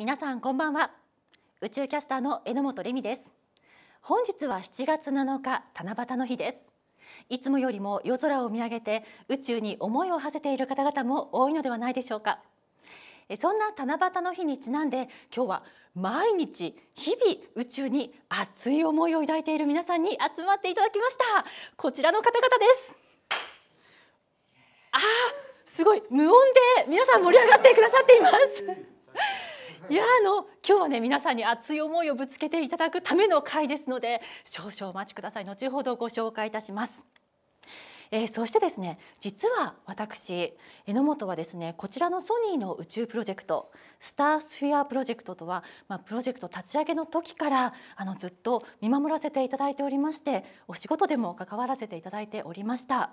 皆さんこんばんは宇宙キャスターの榎本レ美です本日は7月7日七夕の日ですいつもよりも夜空を見上げて宇宙に思いを馳せている方々も多いのではないでしょうかそんな七夕の日にちなんで今日は毎日日々宇宙に熱い思いを抱いている皆さんに集まっていただきましたこちらの方々ですあーすごい無音で皆さん盛り上がってくださっていますいやあの今日はね皆さんに熱い思いをぶつけていただくための会ですので少々お待ちください後ほどご紹介いたします。えー、そしてですね実は私榎本はですねこちらのソニーの宇宙プロジェクトスタースフィアプロジェクトとは、まあ、プロジェクト立ち上げの時からあのずっと見守らせていただいておりましてお仕事でも関わらせていただいておりました。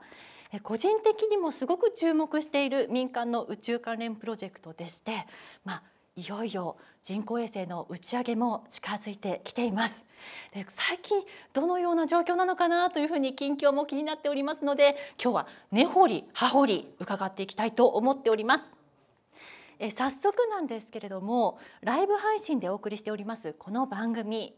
個人的にもすごく注目している民間の宇宙関連プロジェクトでして、まあ、いよいよ人工衛星の打ち上げも近づいてきていますで最近どのような状況なのかなというふうに近況も気になっておりますので今日は根掘り葉掘り伺っていきたいと思っておりますえ早速なんですけれどもライブ配信でお送りしておりますこの番組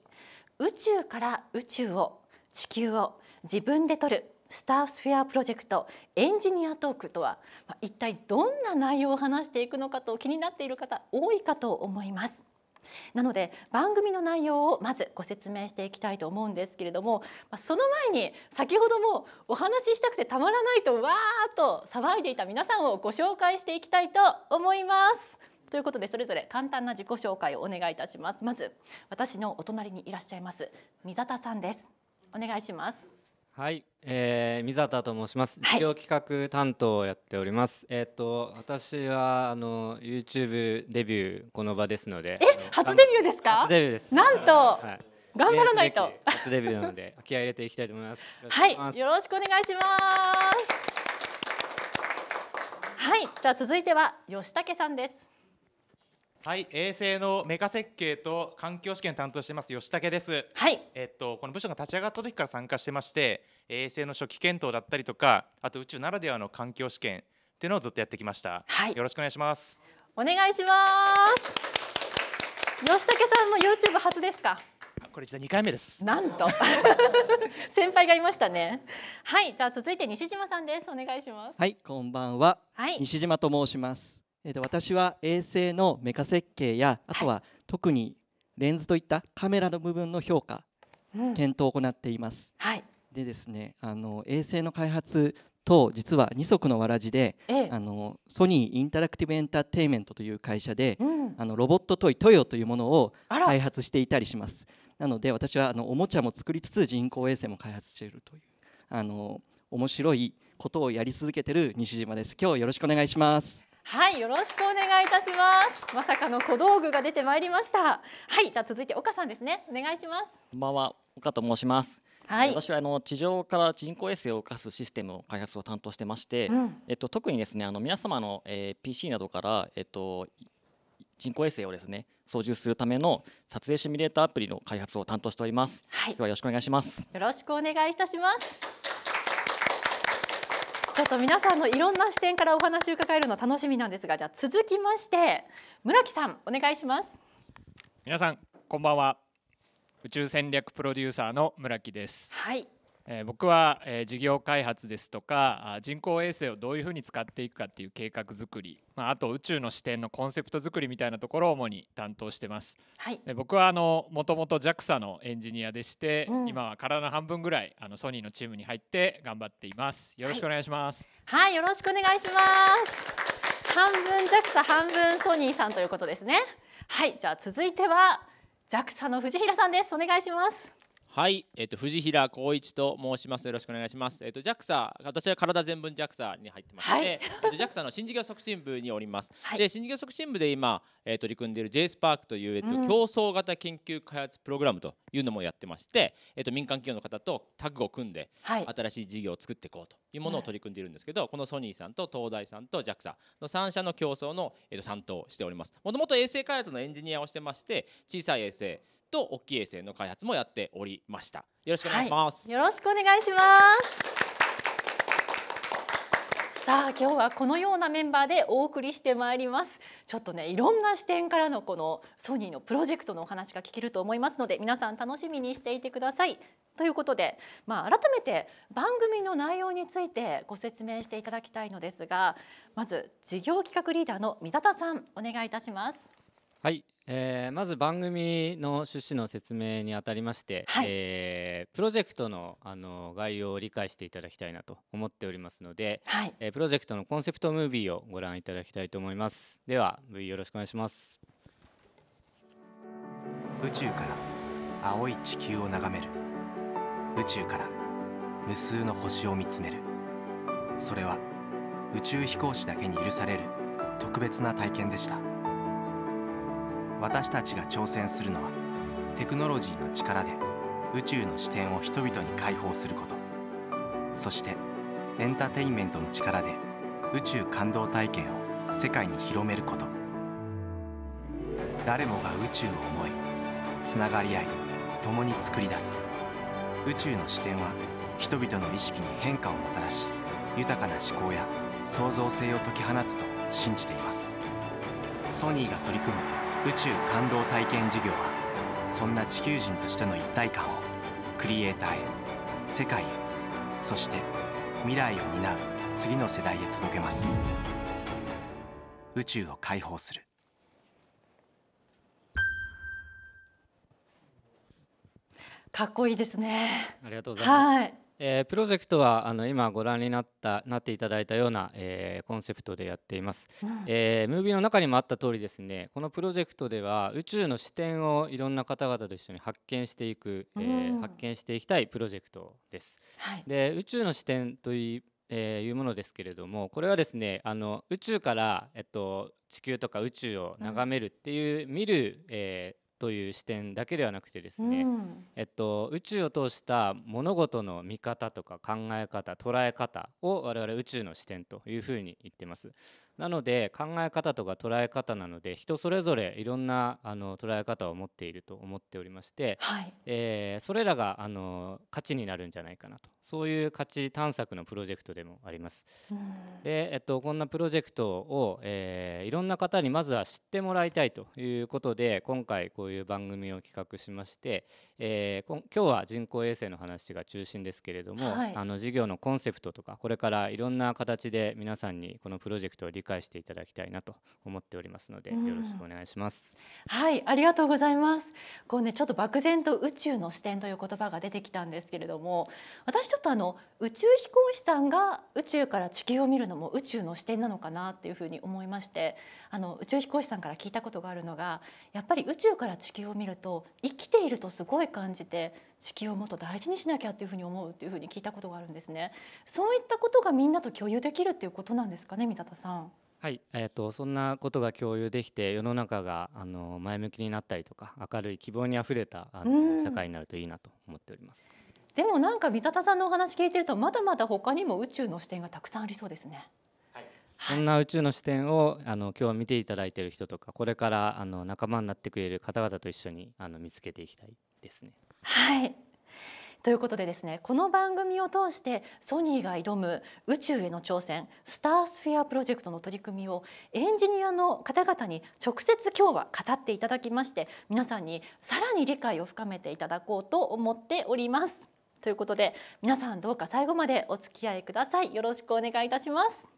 宇宙から宇宙を地球を自分で撮るスタースフェアプロジェクトエンジニアトークとは一体どんな内容を話していくのかと気になっている方多いかと思いますなので番組の内容をまずご説明していきたいと思うんですけれどもその前に先ほどもお話ししたくてたまらないとわーっと騒いでいた皆さんをご紹介していきたいと思いますということでそれぞれ簡単な自己紹介をお願いいたしますまず私のお隣にいらっしゃいます水田さんですお願いしますはい、えー、水畑と申します。事業企画担当をやっております。はい、えっ、と私はあの YouTube デビューこの場ですので、え初デビューですか？初デビューです。なんと、はい、頑張らないと。初デビューなので 気合い入れていきたいと思います。はい、よろしくお願いします。はい、じゃあ続いては吉武さんです。はい、衛星のメカ設計と環境試験担当してます吉武です。はい。えっとこの部署が立ち上がった時から参加してまして、衛星の初期検討だったりとか、あと宇宙ならではの環境試験っていうのをずっとやってきました。はい。よろしくお願いします。お願いします。吉武さんも YouTube 初ですか。これ実は二回目です。なんと 先輩がいましたね。はい、じゃあ続いて西島さんです。お願いします。はい、こんばんは。はい、西島と申します。えー、と私は衛星のメカ設計やあとは特にレンズといったカメラの部分の評価、検討を行っています。はい、でですねあの衛星の開発と実は二足のわらじで、ええ、あのソニーインタラクティブエンターテインメントという会社で、うん、あのロボットトイトヨというものを開発していたりします。なので私はあのおもちゃも作りつつ人工衛星も開発しているというあの面白いことをやり続けている西島です。今日よろしくお願いします。はいよろしくお願いいたしますまさかの小道具が出てまいりましたはいじゃあ続いて岡さんですねお願いしますこんばんは岡と申しますはい、私はあの地上から人工衛星を動かすシステムの開発を担当してまして、うん、えっと、特にですねあの皆様の、えー、PC などから、えっと、人工衛星をですね操縦するための撮影シミュレーターアプリの開発を担当しております、はい、今日はよろしくお願いしますよろしくお願いいたしますちょっと皆さんのいろんな視点からお話を伺えるの楽しみなんですがじゃあ続きまして村木さんお願いします皆さんこんばんは宇宙戦略プロデューサーの村木ですはいえ僕は、え事業開発ですとか人工衛星をどういうふうに使っていくかっていう計画づくり、まあ、と宇宙の視点のコンセプト作りみたいなところを主に担当してます、はい、僕はもともと JAXA のエンジニアでして、うん、今は体の半分ぐらいあのソニーのチームに入って頑張っていますよろしくお願いします、はい、はい、よろしくお願いします半分 JAXA 半分ソニーさんということですねはいじゃあ続いては JAXA の藤平さんですお願いしますはい、えっ、ー、と藤平光一と申します。よろしくお願いします。えっ、ー、と JAXA、私は体全文 JAXA に入ってまして、はい、えっと JAXA の新事業促進部におります。はい、で新事業促進部で今、えー、取り組んでいる J スパークというえっ、ー、と、うん、競争型研究開発プログラムというのもやってまして、えっと民間企業の方とタッグを組んで、はい、新しい事業を作っていこうというものを取り組んでいるんですけど、うん、このソニーさんと東大さんと JAXA の3社の競争のえっと担当しております。もともと衛星開発のエンジニアをしてまして、小さい衛星と大きい衛星の開発もやっておりましたよろしくお願いします、はい、よろしくお願いしますさあ今日はこのようなメンバーでお送りしてまいりますちょっとねいろんな視点からのこのソニーのプロジェクトのお話が聞けると思いますので皆さん楽しみにしていてくださいということで、まあ、改めて番組の内容についてご説明していただきたいのですがまず事業企画リーダーの水田さんお願いいたしますはい、えー、まず番組の趣旨の説明にあたりまして、はい、えー、プロジェクトのあの概要を理解していただきたいなと思っておりますので、はい、えー、プロジェクトのコンセプトムービーをご覧いただきたいと思いますでは V よろしくお願いします宇宙から青い地球を眺める宇宙から無数の星を見つめるそれは宇宙飛行士だけに許される特別な体験でした私たちが挑戦するのはテクノロジーの力で宇宙の視点を人々に解放することそしてエンターテインメントの力で宇宙感動体験を世界に広めること誰もが宇宙を思いつながり合い共に作り出す宇宙の視点は人々の意識に変化をもたらし豊かな思考や創造性を解き放つと信じていますソニーが取り組む宇宙感動体験事業はそんな地球人としての一体感をクリエイターへ世界へそして未来を担う次の世代へ届けます宇宙を解放するかっこいいですねありがとうございます、はいえー、プロジェクトはあの今ご覧になったなっていただいたような、えー、コンセプトでやっています、うん、えー、ムービーの中にもあった通りですねこのプロジェクトでは宇宙の視点をいろんな方々と一緒に発見していく、うん、え発見していきたいプロジェクトです、はい、で宇宙の視点という,、えー、いうものですけれどもこれはですねあの宇宙から、えっと、地球とか宇宙を眺めるっていう、うん、見る、えー、という視点だけではなくてですね、うん、えっと、宇宙を通した物事の見方とか考え方捉え方を我々宇宙の視点というふうに言ってます。なので考え方とか捉え方なので人それぞれいろんなあの捉え方を持っていると思っておりまして、はい、えー、それらがあの価値になるんじゃないかなとそういう価値探索のプロジェクトでもあります。で、えっと、こんなプロジェクトを、えー、いろんな方にまずは知ってもらいたいということで今回こういう番組を企画しまして、えー、今日は人工衛星の話が中心ですけれども、はい、あの事業のコンセプトとかこれからいろんな形で皆さんにこのプロジェクトを理解返していただきたいなと思っておりますので、よろしくお願いします、はい、ありがとうございます。こうね、ちょっと漠然と宇宙の視点という言葉が出てきたんですけれども、私ちょっとあの宇宙飛行士さんが宇宙から地球を見るのも宇宙の視点なのかなっていうふうに思いまして、あの宇宙飛行士さんから聞いたことがあるのがやっぱり宇宙から地球を見ると生きているとすごい感じて地球をもっと大事にしなきゃっていうふうに思うっていうふうに聞いたことがあるんですね。そういったことがみんなと共有できるっていうことなんですかね、水里さん。はい、えーと、そんなことが共有できて世の中があの前向きになったりとか明るい希望にあふれたあの社会になるといいなと思っております。でもなんか水里さんのお話聞いてるとまだまだ他にも宇宙の視点がたくさんありそうですね。そんな宇宙の視点をあの今日見ていただいている人とかこれからあの仲間になってくれる方々と一緒にあの見つけていきたいですね。はいということでですねこの番組を通してソニーが挑む宇宙への挑戦スタースフィアプロジェクトの取り組みをエンジニアの方々に直接今日は語っていただきまして皆さんにさらに理解を深めていただこうと思っております。ということで皆さんどうか最後までお付き合いください。よろしくお願いいたします。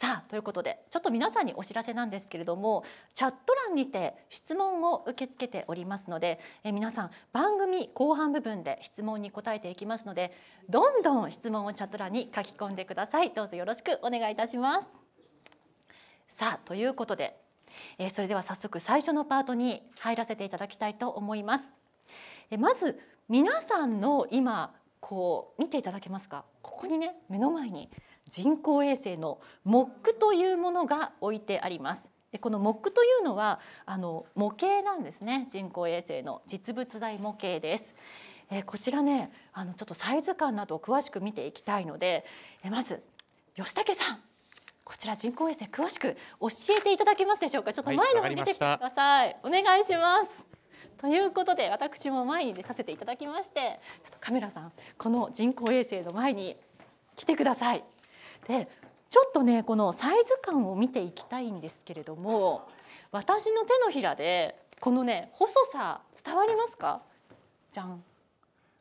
さあということでちょっと皆さんにお知らせなんですけれどもチャット欄にて質問を受け付けておりますのでえ皆さん番組後半部分で質問に答えていきますのでどんどん質問をチャット欄に書き込んでくださいどうぞよろしくお願いいたしますさあということでえそれでは早速最初のパートに入らせていただきたいと思いますえまず皆さんの今こう見ていただけますかここにね目の前に人工衛星のモックというものが置いてあります。でこのモックというのはあの模型なんですね人工衛星の実物大模型です。えこちらねあのちょっとサイズ感などを詳しく見ていきたいので、えまず吉武さんこちら人工衛星詳しく教えていただけますでしょうかちょっと前の方に出てきてください、はい、お願いしますということで私も前に出させていただきましてちょっとカメラさんこの人工衛星の前に来てくださいでちょっとねこのサイズ感を見ていきたいんですけれども私の手のひらでこのね細さ伝わりますかじゃん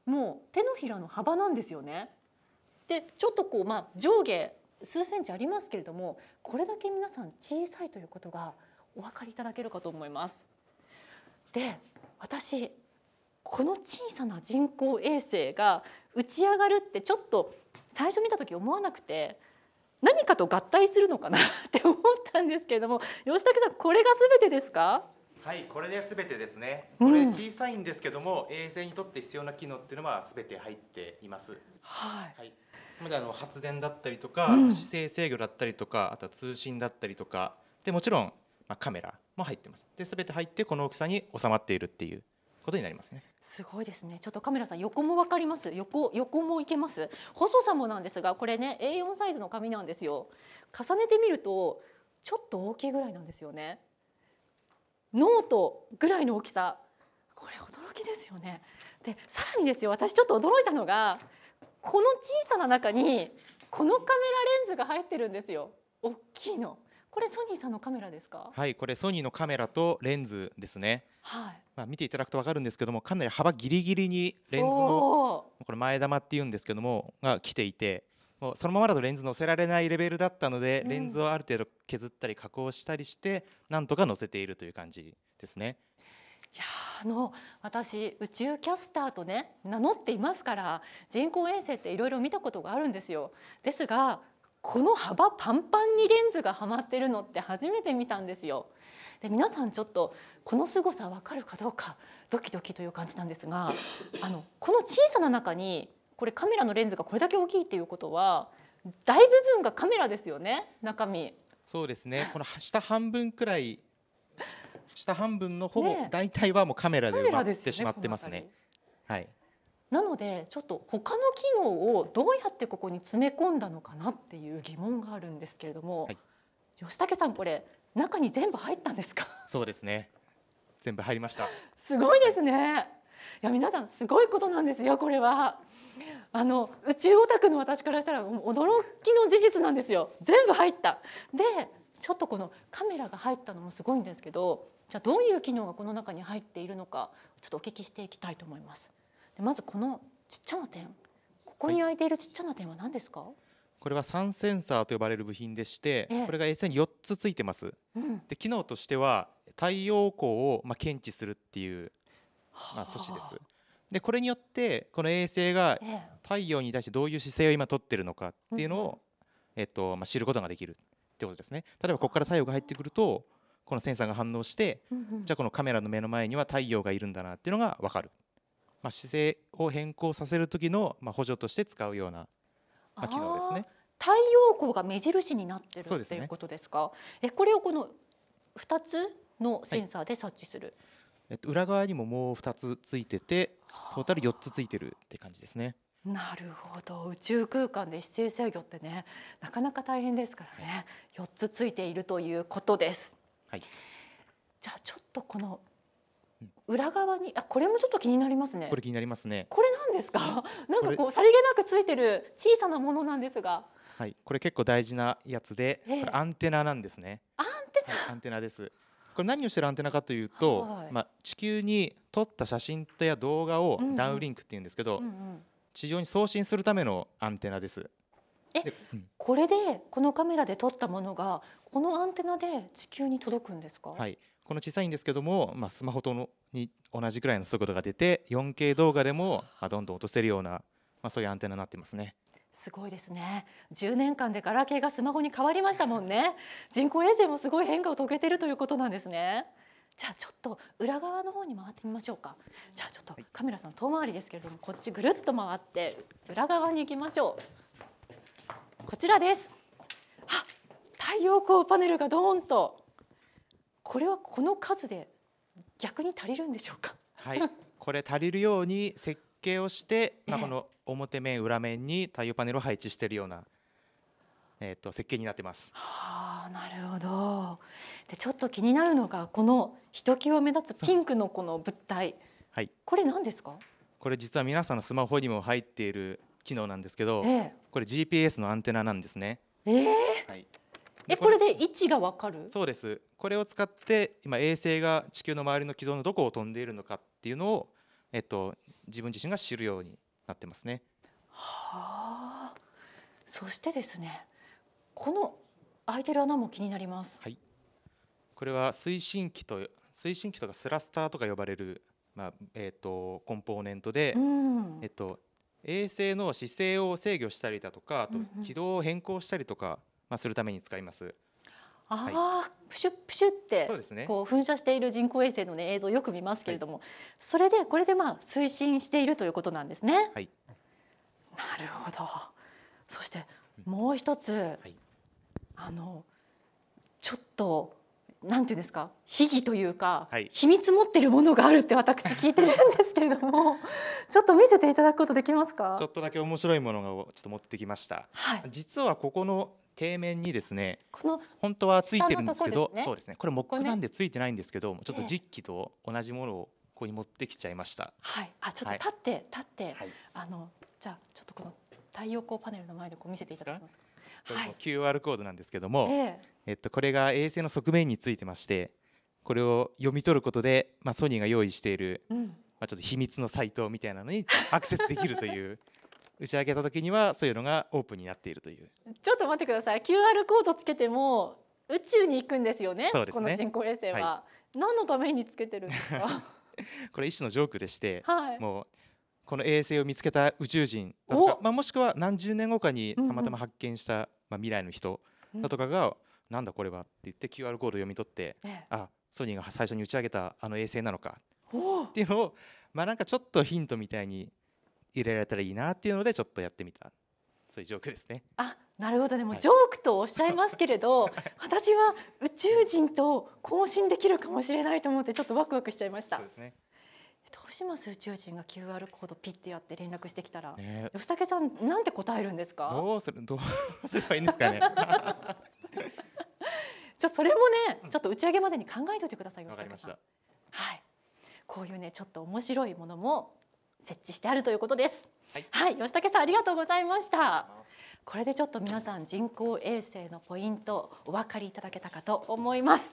もう手のひらの幅なんですよね。でちょっとこう、まあ、上下数センチありますけれどもこれだけ皆さん小さいということがお分かりいただけるかと思います。で私この小さな人工衛星が打ち上がるってちょっと最初見た時思わなくて何かと合体するのかなって思ったんですけれども吉武さんこれが全てですかはいこれで全てですねこれ小さいんですけども、うん、衛星にとって必要な機能っていうのは全て入っています。はい、はいまだあの発電だったりとか、うん、姿勢制御だったりとかあとは通信だったりとかでもちろん、まあ、カメラも入ってますで全て入ってこの大きさに収まっているっていうことになりますね。すごいですね。ちょっとカメラさん横も分かります。横横もいけます。細さもなんですが、これね A4 サイズの紙なんですよ。重ねてみるとちょっと大きいぐらいなんですよね。ノートぐらいの大きさ。これ驚きですよね。でさらにですよ。私ちょっと驚いたのがこの小さな中にこのカメラレンズが入ってるんですよ。大きいの。これソニーさんのカメラですか。はい、これソニーのカメラとレンズですね。はいまあ、見ていただくと分かるんですけどもかなり幅ギリギリにレンズのこれ前玉っていうんですけどもが来ていてもうそのままだとレンズ載せられないレベルだったので、レンズをある程度削ったり加工したりしてなんとか載せているという感じですね。いやあの私宇宙キャスターとね名乗っていますから人工衛星っていろいろ見たことがあるんですよ。ですがこの幅パンパンにレンズがはまってるのって初めて見たんですよ。で皆さんちょっとこの凄さ分かるかどうかドキドキという感じなんですがあのこの小さな中にこれカメラのレンズがこれだけ大きいっていうことは大部分がカメラですよね中身。そうですねこの下半分くらい下半分のほぼ大体はもうカメラで埋まってしまってますね。はい、なのでちょっと他の機能をどうやってここに詰め込んだのかなっていう疑問があるんですけれども、はい、吉武さんこれ中に全部入ったんですかそうですね全部入りましたすごいですねいや皆さんすごいことなんですよこれはあの宇宙オタクの私からしたら驚きの事実なんですよ全部入ったでちょっとこのカメラが入ったのもすごいんですけどじゃあどういう機能がこの中に入っているのかちょっとお聞きしていきたいと思いますでまずこのちっちゃな点ここに開いているちっちゃな点は何ですか、はいこれは三センサーと呼ばれる部品でして、これが衛星に4つついてます、うん、で機能としては太陽光をま検知するっていう、ま素子ですでこれによってこの衛星が太陽に対してどういう姿勢を今取ってるのかっていうのを、えっとま知ることができるってことですね例えばここから太陽が入ってくるとこのセンサーが反応して、じゃあこのカメラの目の前には太陽がいるんだなっていうのが分かる、まあ、姿勢を変更させる時の、ま補助として使うような秋のですね太陽光が目印になってると、ね、いうことですかえこれをこの二つのセンサーで察知する、はい、えっと、裏側にももう二つついててトータル四つついてるって感じですね。なるほど宇宙空間で姿勢制御ってねなかなか大変ですからね、はい、つついているということです。はい、じゃあちょっとこの裏側にあこれもちょっと気になりますねこれ気になりますねこれなんですかなんかこうさりげなくついてる小さなものなんですがはいこれ結構大事なやつで、えー、アンテナなんですねアンテナ、はい、アンテナですこれ何をしてるアンテナかというと、はい、まあ、地球に撮った写真とや動画をダウンリンクって言うんですけど、地上に送信するためのアンテナですえ、うん、これでこのカメラで撮ったものがこのアンテナで地球に届くんですか、はいこの小さいんですけども、まあ、スマホとのに同じくらいの速度が出て 4K 動画でもまあどんどん落とせるような、まあ、そういうアンテナになってますね。すごいですね10年間でガラケーがスマホに変わりましたもんね人工衛星もすごい変化を遂げてるということなんですねじゃあちょっと裏側の方に回ってみましょうかじゃあちょっとカメラさん遠回りですけれどもこっちぐるっと回って裏側に行きましょうこちらですあ、太陽光パネルがドーンとこれはこの数で逆に足りるんでしょうか。はい、これ足りるように設計をして、まあ、この表面裏面に太陽パネルを配置しているような、えっと設計になってます。はあ、なるほど。でちょっと気になるのがこのひときわ目立つピンクのこの物体。はい。これ何ですか？これ実は皆さんのスマホにも入っている機能なんですけど、ええ、これ GPS のアンテナなんですね。ええはい。えこれで位置がわかるそうですこれを使って今衛星が地球の周りの軌道のどこを飛んでいるのかっていうのを、えっと、自分自身が知るようになってますね。はあそしてですねこの空いてる穴も気になります。はい、これは推進機と推進機とかスラスターとか呼ばれる、まあえーと、とコンポーネントで、うん、えっと、衛星の姿勢を制御したりだとかあと軌道を変更したりとかまあ、するために使います。ああ、はい、プシュプシュってそうです、ね、こう噴射している人工衛星の、ね、映像よく見ますけれども、はい、それでこれでまあ推進しているということなんですね。はい、なるほどそしてもう一つ、はい、あのちょっとなんていうんですか秘技というか、はい、秘密持ってるものがあるって私聞いてるんですけれども ちょっと見せていただくことできますかちょっとだけ面白いものをちょっと持ってきました、はい、実はここの底面にですねこの本当はついてるんですけど、ね、そうですねこれ木工なんでついてないんですけど、ね、ちょっと実機と同じものをここに持ってきちゃいました、はい、あちょっと立って、立って、はい、あのじゃあちょっとこの太陽光パネルの前でこう見せていただけますかはい、QR コードなんですけども、えええっと、これが衛星の側面についてましてこれを読み取ることで、まあ、ソニーが用意している、うん、まあ、ちょっと秘密のサイトみたいなのにアクセスできるという 打ち上げた時にはそういうのがオープンになっているというちょっと待ってください QR コードつけても宇宙に行くんですよね、そうね、この人工衛星は、はい、何のためにつけてるんですか これ一種のジョークでして、はい、もうこの衛星を見つけた宇宙人だとか、まあ、もしくは何十年後かにたまたま発見した、まあ、未来の人だとかが、なんだこれはって言って QR コード読み取って、ええ、あソニーが最初に打ち上げたあの衛星なのかっていうのをまあなんかちょっとヒントみたいに入れられたらいいなっていうのでちょっとやってみたそういうジョークですね。あなるほどでもジョークとおっしゃいますけれど、はい、私は宇宙人と交信できるかもしれないと思ってちょっとワクワクしちゃいました。そうですねどうします宇宙人が QR コードピッてやって連絡してきたら、ね、吉武さんなんて答えるんですかどうするどうすればいいんですかね ちょそれもね、ちょっと打ち上げまでに考えておいてください吉武さん。はい。こういうねちょっと面白いものも設置してあるということです。はい、はい、吉武さんありがとうございました。これでちょっと皆さん人工衛星のポイントお分かりいただけたかと思います。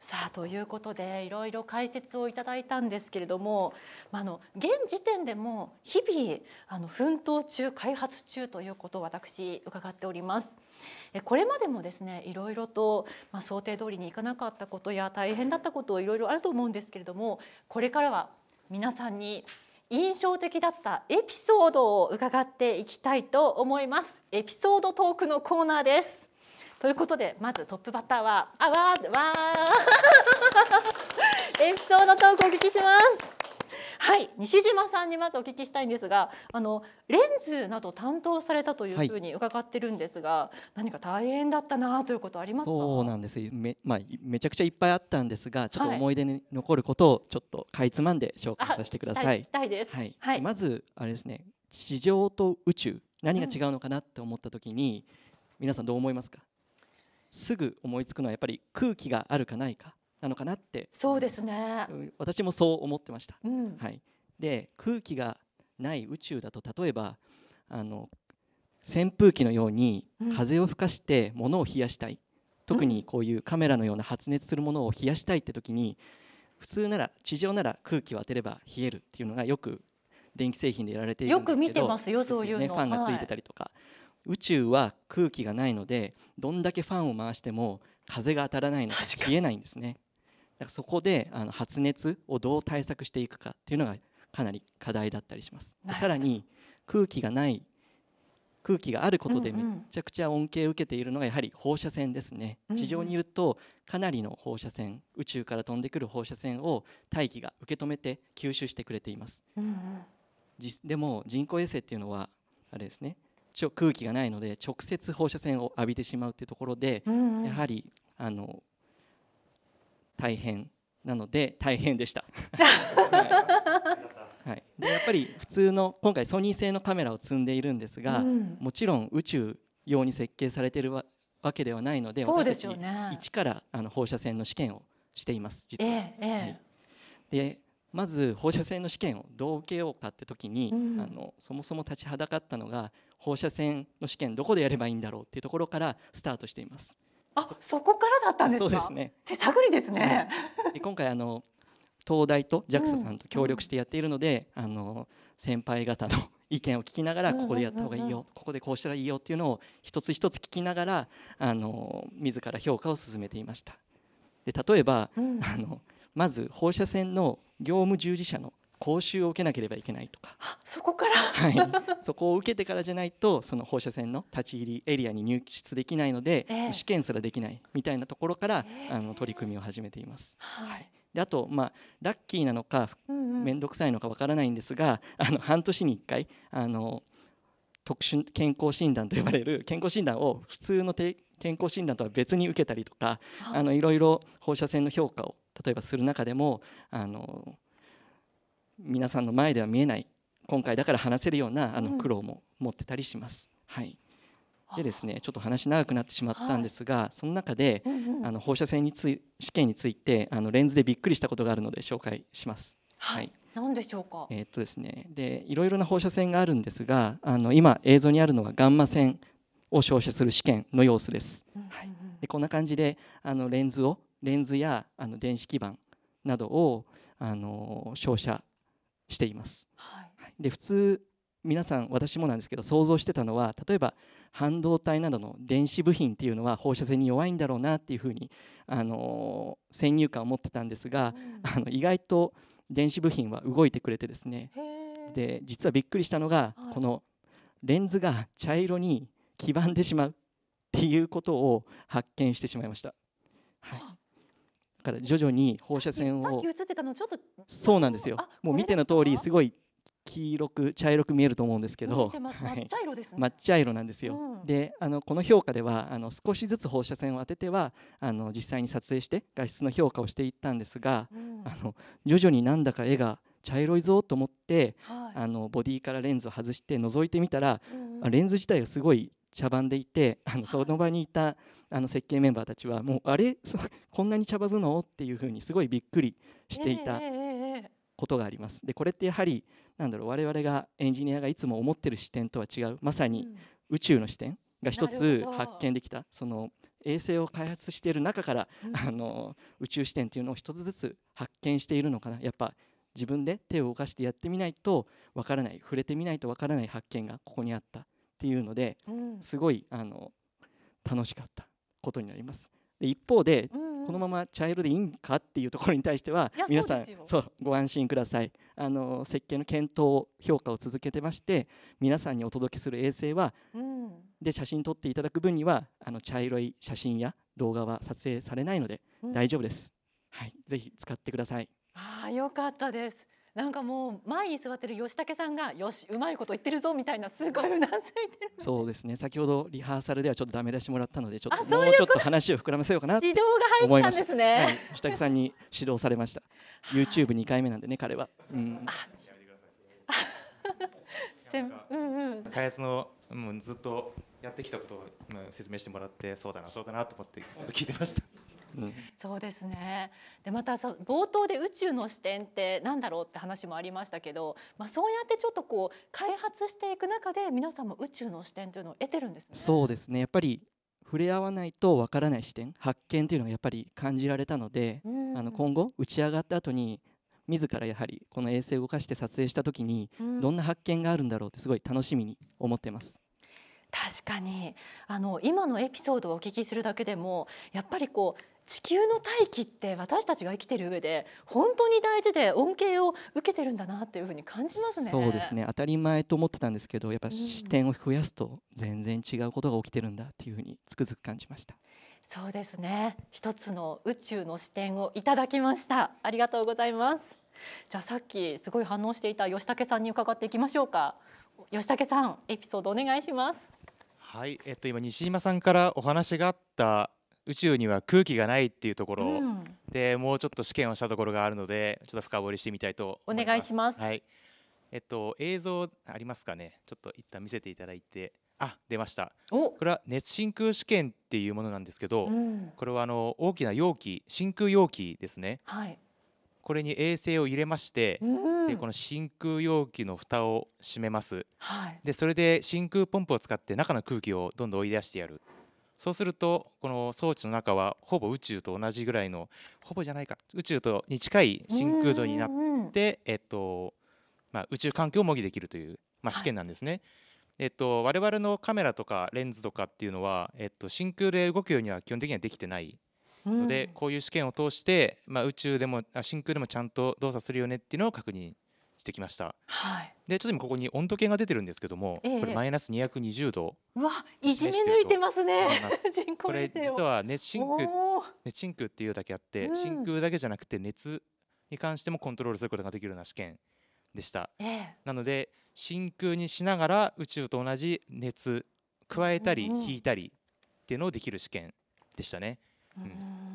さあということでいろいろ解説をいただいたんですけれども、まあ、の現時点でも日々あの奮闘中開発中ということを私伺っております。これまでもですねいろいろと、まあ、想定通りにいかなかったことや大変だったこといろいろあると思うんですけれどもこれからは皆さんに印象的だったエピソードを伺っていきたいと思います。エピソードトークのコーナーですということでまずトップバッターはあわーわー エピソードトークお聞きします。はい西島さんにまずお聞きしたいんですがあのレンズなど担当されたというふうに伺ってるんですが、はい、何か大変だったなということありますかそうなんですめ,、まあ、めちゃくちゃいっぱいあったんですがちょっと思い出に残ることをちょっとかいつまんで紹介させてください。はい、いはい、はい、まずあれですね地上と宇宙何が違うのかなって思ったときに、うん、皆さんどう思いますかすぐ思いつくのはやっぱり空気があるかないかなのかなってそうですね私もそう思ってました、うん、はい、で空気がない宇宙だと例えばあの扇風機のように風を吹かして物を冷やしたい、うん、特にこういうカメラのような発熱するものを冷やしたいって時に普通なら地上なら空気を当てれば冷えるっていうのがよく電気製品でやられているんですけどよく見てますよそういうね、ファンがついてたりとか、はい、宇宙は空気がないのでどんだけファンを回しても風が当たらないので冷えないんですねだからそこであの発熱をどう対策していくかっていうのがかなり課題だったりします。さらに空気がない空気があることでめちゃくちゃ恩恵を受けているのがやはり放射線ですね、地上にいるとかなりの放射線宇宙から飛んでくる放射線を大気が受け止めて吸収してくれています、うんうん、でも人工衛星っていうのはあれですね空気がないので直接放射線を浴びてしまうっていうところで、やはりあの大変なので大変でした はい、でやっぱり普通の今回ソニー製のカメラを積んでいるんですが、うん、もちろん宇宙用に設計されてるわけではないので私たち一からあの放射線の試験をしています実は。えはい、でまず放射線の試験をどう受けようかって時に、うん、あのそもそも立ちはだかったのが放射線の試験どこでやればいいんだろうっていうところからスタートしています。あそこからだったんですそうですね手探りですね、はい、で今回あの東大と JAXA さんと協力してやっているので、うん、あの先輩方の 意見を聞きながらここでやった方がいいよ、うんうんうん、ここでこうしたらいいよっていうのを一つ一つ聞きながらあの自ら評価を進めていましたで例えば、うん、あのまず放射線の業務従事者の講習を受けなければいけないとかそこから、はい、そこを受けてからじゃないとその放射線の立ち入りエリアに入室できないので、えー、試験すらできないみたいなところから、えー、あの取り組みを始めています。はい、であと、まあ、ラッキーなのか面倒くさいのかわからないんですが、うんうん、あの半年に1回あの特殊健康診断と呼ばれる健康診断を普通の健康診断とは別に受けたりとか、い、あのいろいろ放射線の評価を例えばする中でもあの皆さんの前では見えない今回だから話せるようなあの苦労も持ってたりします。はいでですねちょっと話長くなってしまったんですが、はい、その中で、うんうん、あの放射線につい試験についてあのレンズでびっくりしたことがあるので紹介します。はい、何でしょうか。えー、っとですね、でいろいろな放射線があるんですが、あの今映像にあるのはガンマ線を照射する試験の様子です。うんうん、はい。でこんな感じであのレンズをレンズやあの電子基板などをあの照射しています。はい、で普通皆さん私もなんですけど想像してたのは例えば半導体などの電子部品っていうのは放射線に弱いんだろうなっていうふうに、あのー、先入観を持ってたんですが、うん、あの意外と電子部品は動いてくれてですねで実はびっくりしたのが、はい、このレンズが茶色に黄ばんでしまうっていうことを発見してしまいました。はい、から徐々に放射線をさっき映ってたのちょっとそうなんですよもう見ての通りすごい黄色く茶色く見えると思うんですけど、はい、抹茶色なんですよ、うん、であのこの評価ではあの少しずつ放射線を当ててはあの実際に撮影して画質の評価をしていったんですが、うん、あの徐々になんだか絵が茶色いぞと思って、はい、あのボディからレンズを外して覗いてみたら、うん、レンズ自体がすごい茶番でいてあのその場にいたあの設計メンバーたちはもうあれこ んなに茶番ぶのっていうふうにすごいびっくりしていたことがあります。でこれってやはりなんだろう我々がエンジニアがいつも思ってる視点とは違うまさに宇宙の視点が一つ発見できたその衛星を開発している中から、うん、あの宇宙視点というのを一つずつ発見しているのかなやっぱ自分で手を動かしてやってみないとわからない触れてみないとわからない発見がここにあったっていうので、すごいあの楽しかったことになります。で一方で、このまま茶色でいいんかっていうところに対しては皆さんそうご安心くださいあの設計の検討評価を続けてまして皆さんにお届けする衛星は、で写真撮っていただく分にはあの茶色い写真や動画は撮影されないので大丈夫です、はい、ぜひ使ってくださいあよかったですなんかもう前に座ってる吉武さんがよしうまいこと言ってるぞみたいなすごいうなずいてるそうですね先ほどリハーサルではちょっとダメ出してもらったのでちょっともうちょっと話を膨らませようかなと指導が入ったんですね、はい、吉武さんに指導されました YouTube2 回目なんでね彼は、うん、あ うんうん開発のもうずっとやってきたことを説明してもらってそうだなそうだなと思ってずっと聞いてましたそうですねでまたさ冒頭で宇宙の視点って何だろうって話もありましたけど、まあ、そうやってちょっとこう開発していく中で皆さんも宇宙の視点というのを得てるんですね。そうですねやっぱり触れ合わないとわからない視点発見というのがやっぱり感じられたので、あの今後打ち上がった後に自らやはりこの衛星を動かして撮影した時にどんな発見があるんだろうってすごい楽しみに思ってます。確かにあの今のエピソードをお聞きするだけでもやっぱりこう地球の大気って私たちが生きてる上で本当に大事で恩恵を受けてるんだなっていうふうに感じますねそうですね当たり前と思ってたんですけどやっぱ視点を増やすと全然違うことが起きてるんだっていうふうにつくづく感じました。そうですね一つの宇宙の視点をいただきましたありがとうございますじゃあさっきすごい反応していた吉武さんに伺っていきましょうか吉武さんエピソードお願いしますはいえっと今西島さんからお話があった宇宙には空気がないっていうところ、うん、でもうちょっと試験をしたところがあるのでちょっと深掘りしてみたいとお願いします。はい、えっと映像ありますかね。ちょっと一旦見せていただいて。あ出ましたこれは熱真空試験っていうものなんですけど、うん、これはあの大きな容器真空容器ですね、はい、これに衛星を入れまして、うん、でこの真空容器の蓋を閉めます、はい、でそれで真空ポンプを使って中の空気をどんどん追い出してやるそうするとこの装置の中はほぼ宇宙と同じぐらいのほぼじゃないか宇宙とに近い真空度になって、えっとまあ、宇宙環境を模擬できるという、まあ、試験なんですね。はいえっと、我々のカメラとかレンズとかっていうのは、えっと、真空で動くようには基本的にはできてないので、うこういう試験を通して、まあ、宇宙でも真空でもちゃんと動作するよねっていうのを確認ってきました、はい、でちょっと今ここに温度計が出てるんですけども、えこれマイナス220度うわいじめ抜いてますねこれ実は熱真空熱真空っていうだけあって、うん、真空だけじゃなくて熱に関してもコントロールすることができるような試験でした、え、なので真空にしながら宇宙と同じ熱加えたり引いたりっていうのをできる試験でしたね、うん、うん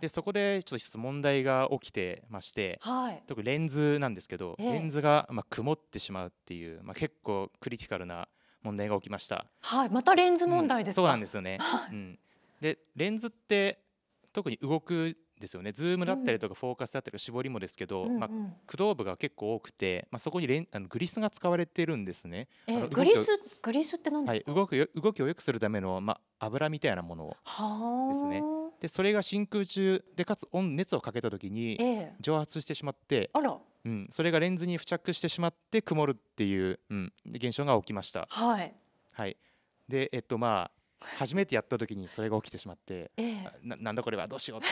でそこでちょっと問題が起きてまして、はい、特にレンズなんですけど、ええ、レンズがまあ曇ってしまうっていう、まあ、結構クリティカルな問題が起きました。はい、またレンズ問題です、うん、そうなんですよね。うん、でレンズって特に動くですよね。ズームだったりとかフォーカスだったり絞りもですけど、うん、まあ駆動部が結構多くて、まあそこにレンあのグリスが使われてるんですね。えー、グリスグリスって何ですか？はい、動く動きを良くするためのまあ油みたいなものですね。でそれが真空中でかつ温熱をかけた時に蒸発してしまって、えー、うん、それがレンズに付着してしまって曇るっていう、うん、現象が起きました。はい、はい、でえっとまあ初めてやった時にそれが起きてしまって、えー、ななんだこれはどうしようって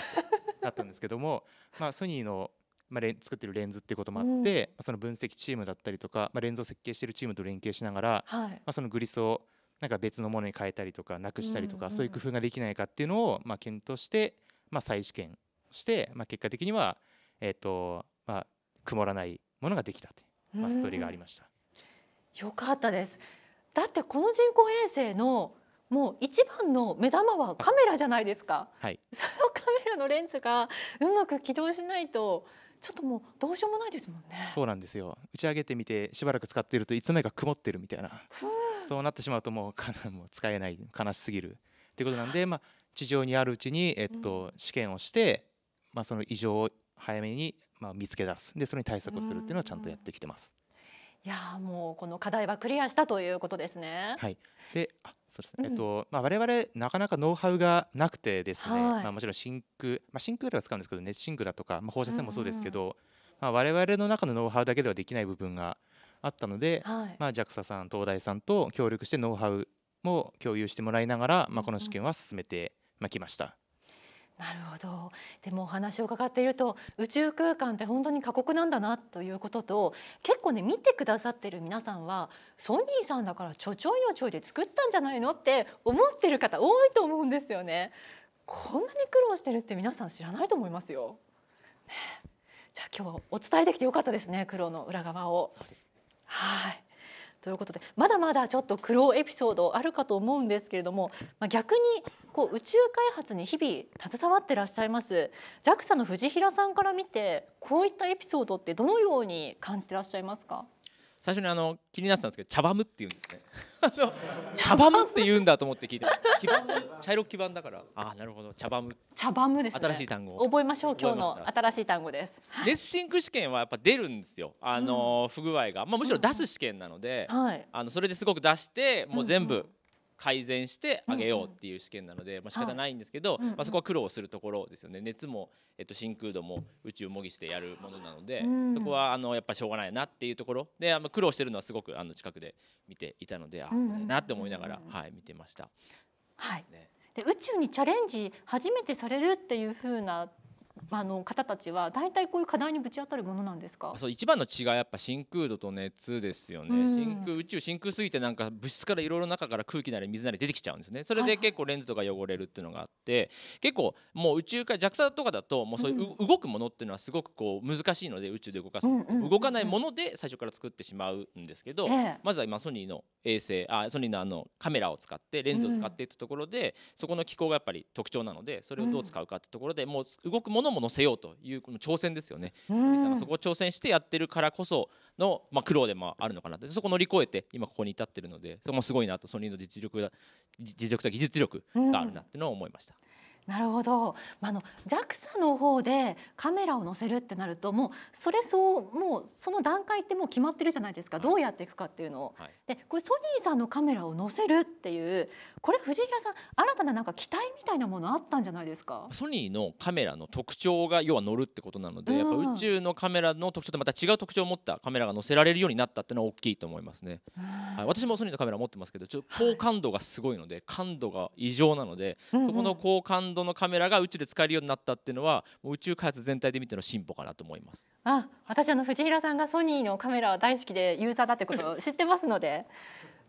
なったんですけども、まあ、ソニーのまあ、レン作ってるレンズっていうこともあって、うん、その分析チームだったりとか、まあ、レンズを設計してるチームと連携しながら、はい、まあ、そのグリスをなんか別のものに変えたりとかなくしたりとか、そういう工夫ができないかっていうのを、まあ、検討して、まあ、再試験して、まあ、結果的には、えーとまあ、曇らないものができたという、まあ、ストーリーがありました。よかったですだってこの人工衛星のもう一番の目玉はカメラじゃないですか、はい、そのカメラのレンズがうまく起動しないとちょっともうどうしようもないですもんねそうなんですよ打ち上げてみてしばらく使っているといつの間にか曇ってるみたいなそうなってしまうともうかもう使えない悲しすぎるっていうことなんで、まあ、地上にあるうちに、えっと、試験をして、まあ、その異常を早めに、まあ、見つけ出すでそれに対策をするっていうのはちゃんとやってきてます。いやもうこの課題はクリアしたということですね。はい。で、あ、そうですね。うん、えっとまあ我々なかなかノウハウがなくてですね。はい、まあもちろん真空、まあ真空では使うんですけど、熱真空だとか、まあ放射線もそうですけど、うんうん、まあ我々の中のノウハウだけではできない部分があったので、はい、まあ、JAXA さん東大さんと協力してノウハウも共有してもらいながら、まあ、この試験は進めてきました。なるほどでもお話を伺っていると宇宙空間って本当に過酷なんだなということと結構ね見てくださってる皆さんはソニーさんだからちょちょいのちょいで作ったんじゃないのって思ってる方多いと思うんですよね。こんなに苦労してるって皆さん知らないと思いますよ。ね、じゃあ今日お伝えできてよかったですね苦労の裏側を。そうですはいということでまだまだちょっと苦労エピソードあるかと思うんですけれども、まあ、逆にこう宇宙開発に日々携わってらっしゃいます JAXA の藤平さんから見てこういったエピソードってどのように感じてらっしゃいますか最初にあの気になってたんですけど茶バムって言うんですね 茶バムって言うんだと思って聞いて 茶色基盤だからあなるほど茶バム茶バムです、ね、新しい単語覚えましょう今日の新しい単語です熱ン空試験はやっぱ出るんですよあの、うん、不具合がまあむしろ出す試験なので、うんはい、あのそれですごく出してもう全部改善してあげようっていう試験なので、まあ仕方ないんですけど、はい、まあ、そこは苦労するところですよね熱も、えっと、真空度も宇宙模擬してやるものなので、うん、そこはあのやっぱしょうがないなっていうところであの苦労してるのはすごくあの近くで見ていたのであそうだなって思いながら、はい、見てました。はい、ね、で宇宙にチャレンジ初めてされるっていうふうなあの方たちは大体こういう課題にぶち当たるものなんですかそう一番の違いやっぱ真空度と熱ですよね、うん、真空宇宙真空すぎてなんか物質からいろいろ中から空気なり水なり出てきちゃうんですねそれで結構レンズとか汚れるっていうのがあって、はいはい、結構もう宇宙から JAXA とかだともうそういう、うん、動くものっていうのはすごくこう難しいので宇宙で動かす、うんうん、動かないもので最初から作ってしまうんですけど、ええ、まずは今ソニーの衛星あソニーのあのカメラを使ってレンズを使ってってところで、そこの機構がやっぱり特徴なのでそれをどう使うかってところで、もう動くもののも載せようというこの挑戦ですよね、うん、そこを挑戦してやってるからこその、まあ、苦労でもあるのかなってそこ乗り越えて今ここに至ってるのでそこもすごいなとソニーの実力だ実力と技術力があるなってのを思いました。うん、なるほど、まあ、あの JAXA の方でカメラを載せるってなるともうそれそうもうその段階ってもう決まってるじゃないですか、はい、どうやっていくかっていうのを、はい、でこれソニーさんのカメラを載せるっていうこれ藤井さん新たななんか期待みたいなものあったんじゃないですかソニーのカメラの特徴が要は乗るってことなので、うん、やっぱ宇宙のカメラの特徴とまた違う特徴を持ったカメラが載せられるようになったっていうのは大きいと思いますね、うん、はい、私もソニーのカメラ持ってますけどちょっと高感度がすごいので、はい、感度が異常なので、そこの高感度のカメラが宇宙で使えるようになったっていうのはう宇宙開発全体で見ての進歩かなと思いますあ私あの藤平さんがソニーのカメラは大好きでユーザーだってことを知ってますので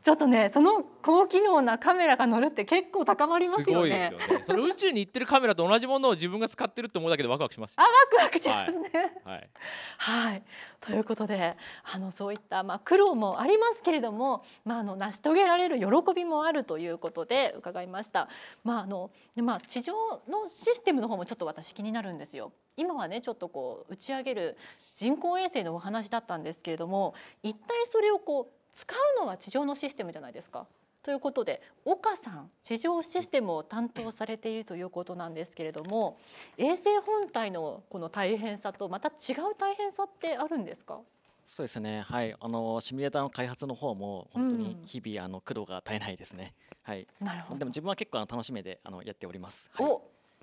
ちょっとねその高機能なカメラが乗るって結構高まりますよね。すよねそれ宇宙に行ってるカメラと同じものを自分が使ってるって思うだけでワクワクします。あワクワクしますね。はい。はいはい、ということであのそういったまあ苦労もありますけれども、まああの成し遂げられる喜びもあるということで伺いました。まああのまあ地上のシステムの方もちょっと私気になるんですよ。今はねちょっとこう打ち上げる人工衛星のお話だったんですけれども、一体それをこう使うのは地上のシステムじゃないですか。ということで岡さん地上システムを担当されているということなんですけれども衛星本体のこの大変さとまた違う大変さってあるんですかそうですね、はい、あのシミュレーターの開発の方も本当に日々、うん、あの苦労が絶えないですね。はい。なるほど。でも自分は結構あの楽しめであのやっております。はい、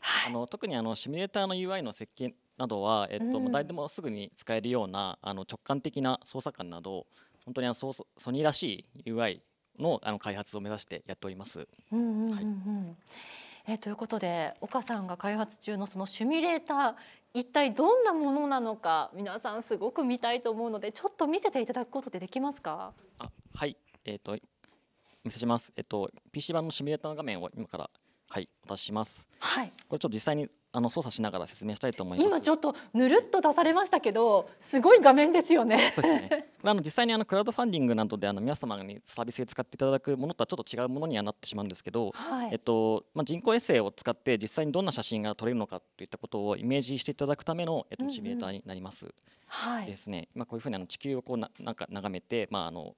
はい、あの特にあのシミュレーターの UI の設計などはえっと、うん、誰でもすぐに使えるようなあの直感的な操作感など本当にあのソソニーらしい UI のあの開発を目指してやっております。はい、えということで岡さんが開発中のそのシミュレーター一体どんなものなのか皆さんすごく見たいと思うのでちょっと見せていただくことってできますかあはいえっ、ー、と見せしますえっ、ー、と PC 版のシミュレーターの画面を今からはいお出ししますはいこれちょっと実際にあの操作しながら説明したいと思います。今ちょっとぬるっと出されましたけど、すごい画面ですよね。そうですね。これあの実際にあのクラウドファンディングなどであの皆様にサービスで使っていただくものとはちょっと違うものにはなってしまうんですけど、はい、えっとまあ人工衛星を使って実際にどんな写真が撮れるのかといったことをイメージしていただくためのえっとシミュレーターになります。うんうん、はい。ですね。まあこういうふうにあの地球をこうななんか眺めてまああの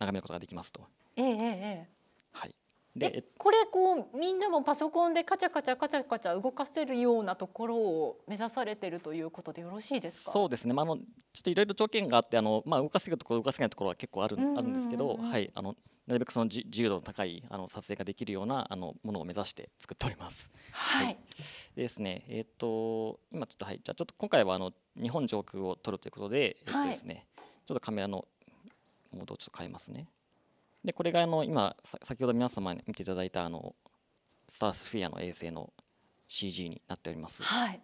眺めることができますと。えええ。はい。でこれこうみんなもパソコンでカチャカチャカチャカチャ動かせるようなところを目指されてるということでよろしいですかそうですね、まあ、あのちょっといろいろ条件があってあの、まあ、動かせるところ動かせないところは結構ある,、あるんですけど、はい、あのなるべくその自由度の高いあの撮影ができるようなあのものを目指して作っております。はい、はい、ですね。えっ、ー、と今ちょっとはいじゃあちょっと今回はあの日本上空を撮るということで、えっ、ー、とですね、はい、ちょっとカメラのモードをちょっと変えますね。でこれがあの今先ほど皆様に見ていただいたあのスタースフィアの衛星の CG になっております。はい、